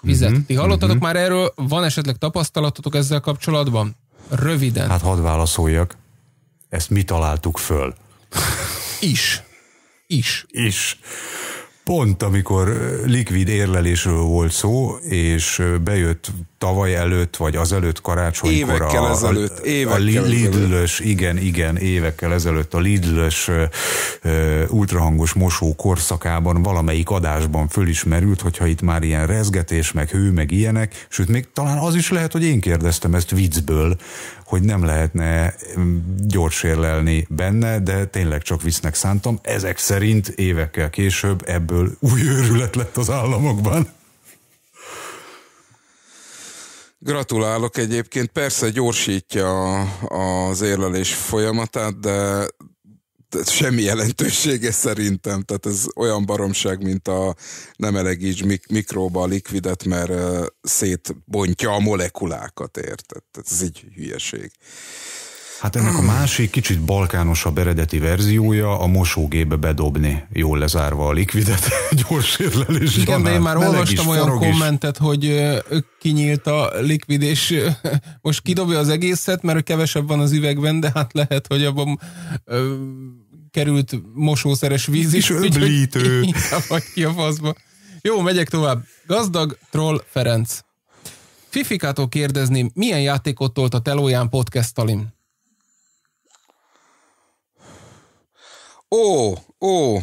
[SPEAKER 1] vizet. Mm-hmm. Ti hallottatok mm-hmm. már erről? Van esetleg tapasztalatotok ezzel kapcsolatban? Röviden.
[SPEAKER 3] Hát hadd válaszoljak. Ezt mi találtuk föl. Is. Is. Is. Pont amikor likvid érlelésről volt szó, és bejött tavaly előtt, vagy azelőtt karácsonykor. Évekkel a, ezelőtt. Évekkel a Lidlös, igen, igen, évekkel ezelőtt a Lidlös ultrahangos mosó korszakában valamelyik adásban fölismerült, hogyha itt már ilyen rezgetés, meg hő, meg ilyenek, sőt, még talán az is lehet, hogy én kérdeztem ezt viccből, hogy nem lehetne mm, gyorsérlelni benne, de tényleg csak visznek szántam. Ezek szerint évekkel később ebből új őrület lett az államokban.
[SPEAKER 2] Gratulálok egyébként, persze gyorsítja a, az érlelés folyamatát, de, semmi jelentősége szerintem, tehát ez olyan baromság, mint a nem elegíts mik- mikróba a likvidet, mert szétbontja a molekulákat,
[SPEAKER 3] érted? Tehát ez így hülyeség. Hát ennek a másik, kicsit balkánosabb eredeti verziója a mosógébe bedobni, jól lezárva a likvidet, gyors
[SPEAKER 1] érlelés. Igen, tanár. de én már Meleg olvastam is, olyan kommentet, hogy kinyílt a likvid, és most kidobja az egészet, mert kevesebb van az üvegben, de hát lehet, hogy abban került mosószeres víz is. Öblítő. vagy ki a faszba. Jó, megyek tovább. Gazdag troll Ferenc. Fifikától kérdezném, milyen játékot tolt a Telóján podcast talim.
[SPEAKER 2] Ó, ó,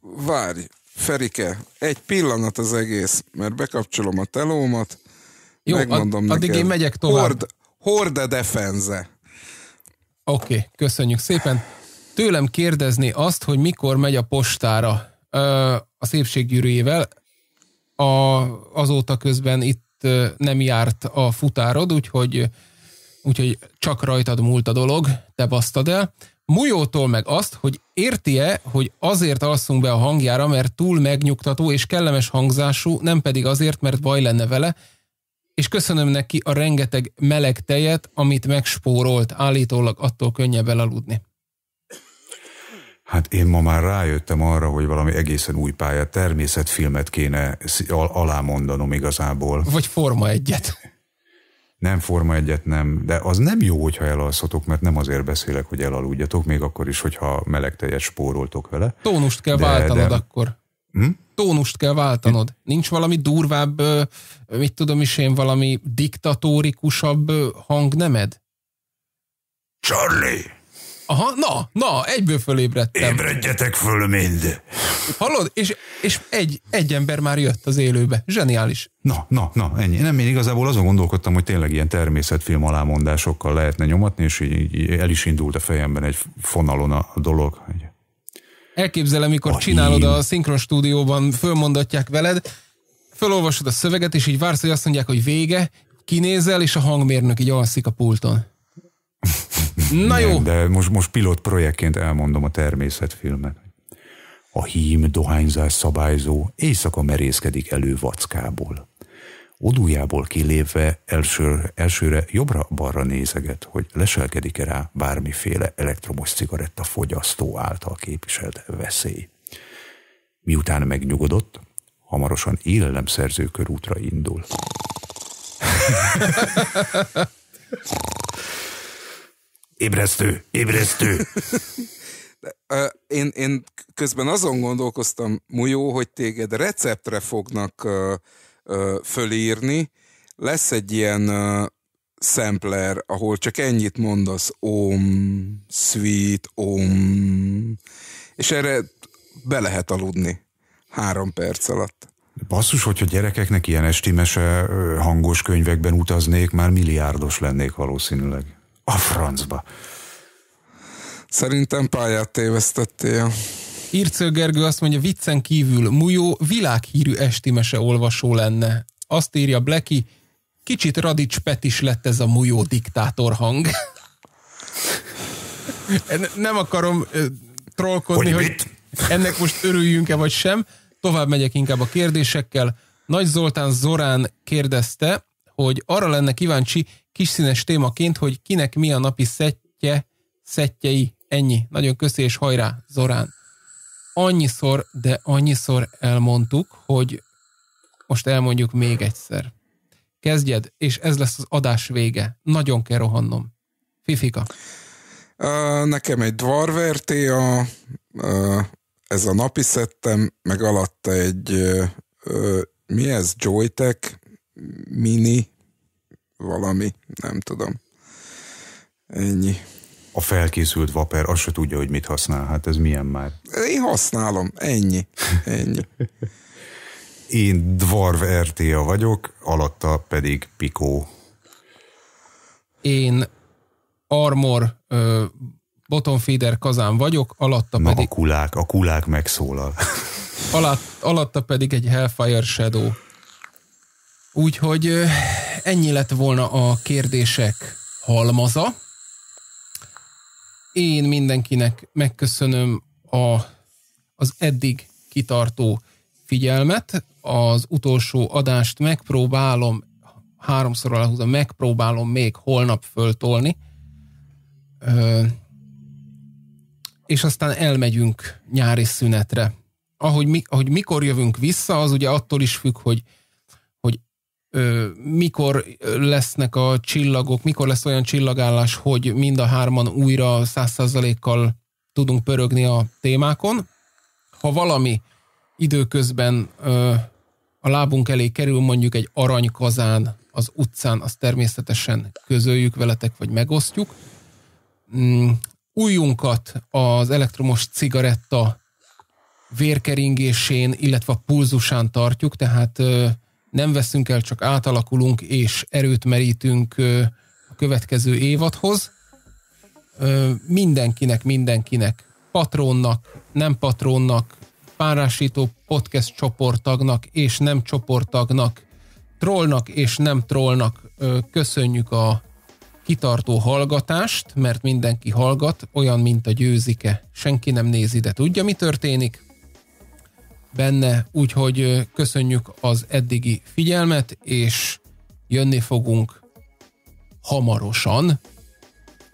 [SPEAKER 2] várj, Ferike, egy pillanat az egész, mert bekapcsolom a telómat, Jó, megmondom ad, neked. addig én megyek tovább. Hord, horde defense.
[SPEAKER 1] Oké, okay, köszönjük szépen. Tőlem kérdezni azt, hogy mikor megy a postára ö, a szépséggyűrűjével. A, azóta közben itt ö, nem járt a futárod, úgyhogy, úgyhogy csak rajtad múlt a dolog, te basztad el. Mujótól meg azt, hogy érti-e, hogy azért alszunk be a hangjára, mert túl megnyugtató és kellemes hangzású, nem pedig azért, mert baj lenne vele, és köszönöm neki a rengeteg meleg tejet, amit megspórolt, állítólag attól könnyebb elaludni.
[SPEAKER 3] Hát én ma már rájöttem arra, hogy valami egészen új pálya természetfilmet kéne alámondanom igazából. Vagy forma egyet nem Forma egyet nem, de az nem jó, hogyha elalszotok, mert nem azért beszélek, hogy elaludjatok, még akkor is, hogyha meleg teljes spóroltok vele.
[SPEAKER 1] Tónust kell de, váltanod de... akkor. Hm? Tónust kell váltanod. Nincs valami durvább, mit tudom is én, valami diktatórikusabb hangnemed?
[SPEAKER 3] Charlie!
[SPEAKER 1] Aha, na, na, egyből fölébredtem. Ébredjetek föl mind. Hallod? És, és egy, egy ember már jött az élőbe. Zseniális.
[SPEAKER 3] Na, na, na, ennyi. Nem, én igazából azon gondolkodtam, hogy tényleg ilyen természetfilm alámondásokkal lehetne nyomatni, és így, így el is indult a fejemben egy fonalon a dolog.
[SPEAKER 1] Elképzelem, mikor a csinálod én... a szinkron stúdióban, fölmondatják veled, fölolvasod a szöveget, és így vársz, hogy azt mondják, hogy vége, kinézel, és a hangmérnök így alszik a pulton.
[SPEAKER 3] Na jó. Nem, de most, most pilot projektként elmondom a természetfilmet. A hím dohányzás szabályzó éjszaka merészkedik elő vackából. Odújából kilépve elsőre, elsőre jobbra-balra nézeget, hogy leselkedik-e rá bármiféle elektromos cigaretta fogyasztó által képviselt veszély. Miután megnyugodott, hamarosan élelemszerző körútra indul. Ébresztő, ébresztő.
[SPEAKER 2] én, én közben azon gondolkoztam, Mujó, hogy téged receptre fognak ö, ö, fölírni. Lesz egy ilyen ö, sampler, ahol csak ennyit mondasz, om, sweet, om, és erre be lehet aludni három
[SPEAKER 3] perc alatt. Basszus, hogyha gyerekeknek ilyen esti mese hangos könyvekben utaznék, már milliárdos lennék valószínűleg. A francba. Szerintem pályát tévesztettél.
[SPEAKER 1] Ircő Gergő azt mondja, viccen kívül Mujó világhírű esti mese olvasó lenne. Azt írja Bleki, kicsit Radics Pet is lett ez a Mujó diktátor hang. Nem akarom trollkodni, hogy, hogy ennek most örüljünk-e vagy sem. Tovább megyek inkább a kérdésekkel. Nagy Zoltán Zorán kérdezte, hogy arra lenne kíváncsi kis színes témaként, hogy kinek mi a napi szettje, szettjei. Ennyi. Nagyon köszi és hajrá, Zorán. Annyiszor, de annyiszor elmondtuk, hogy most elmondjuk még egyszer. Kezdjed, és ez lesz az adás vége. Nagyon kell rohannom. Fifika.
[SPEAKER 2] Uh, nekem egy dvarvertéa, uh, ez a napi szettem, meg alatta egy, mi ez, Joytek mini
[SPEAKER 3] valami, nem tudom. Ennyi. A felkészült vaper azt se tudja, hogy mit használ, hát ez milyen már? Én használom, ennyi, ennyi. Én Dvarv RTA vagyok, alatta pedig Pikó.
[SPEAKER 1] Én Armor ö, Feeder kazán vagyok, alatta Na, pedig...
[SPEAKER 3] a kulák, a kulák megszólal.
[SPEAKER 1] alatt, alatta pedig egy Hellfire Shadow Úgyhogy ennyi lett volna a kérdések halmaza. Én mindenkinek megköszönöm a, az eddig kitartó figyelmet. Az utolsó adást megpróbálom, háromszor aláhúzom, megpróbálom még holnap föltolni. Ö, és aztán elmegyünk nyári szünetre. Ahogy, mi, ahogy mikor jövünk vissza, az ugye attól is függ, hogy mikor lesznek a csillagok, mikor lesz olyan csillagállás, hogy mind a hárman újra száz százalékkal tudunk pörögni a témákon. Ha valami időközben ö, a lábunk elé kerül mondjuk egy aranykazán az utcán, azt természetesen közöljük veletek, vagy megosztjuk. Újunkat mm, az elektromos cigaretta vérkeringésén, illetve a pulzusán tartjuk, tehát nem veszünk el, csak átalakulunk, és erőt merítünk a következő évadhoz. Mindenkinek, mindenkinek, patronnak, nem patronnak, párásító podcast csoporttagnak és nem csoporttagnak, trollnak és nem trollnak köszönjük a kitartó hallgatást, mert mindenki hallgat, olyan, mint a győzike. Senki nem nézi, de tudja, mi történik benne, úgyhogy köszönjük az eddigi figyelmet, és jönni fogunk hamarosan,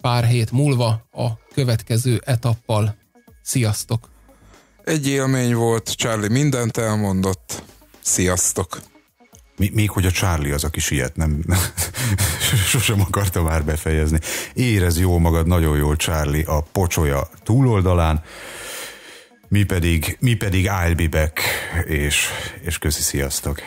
[SPEAKER 1] pár hét múlva a következő etappal. Sziasztok!
[SPEAKER 2] Egy élmény volt, Charlie mindent
[SPEAKER 3] elmondott. Sziasztok! M- még hogy a Charlie az, aki siet, nem, sosem akarta már befejezni. Érez jó magad, nagyon jól Charlie a pocsolya túloldalán. Mi pedig, mi pedig I'll be back, és, és köszi, sziasztok!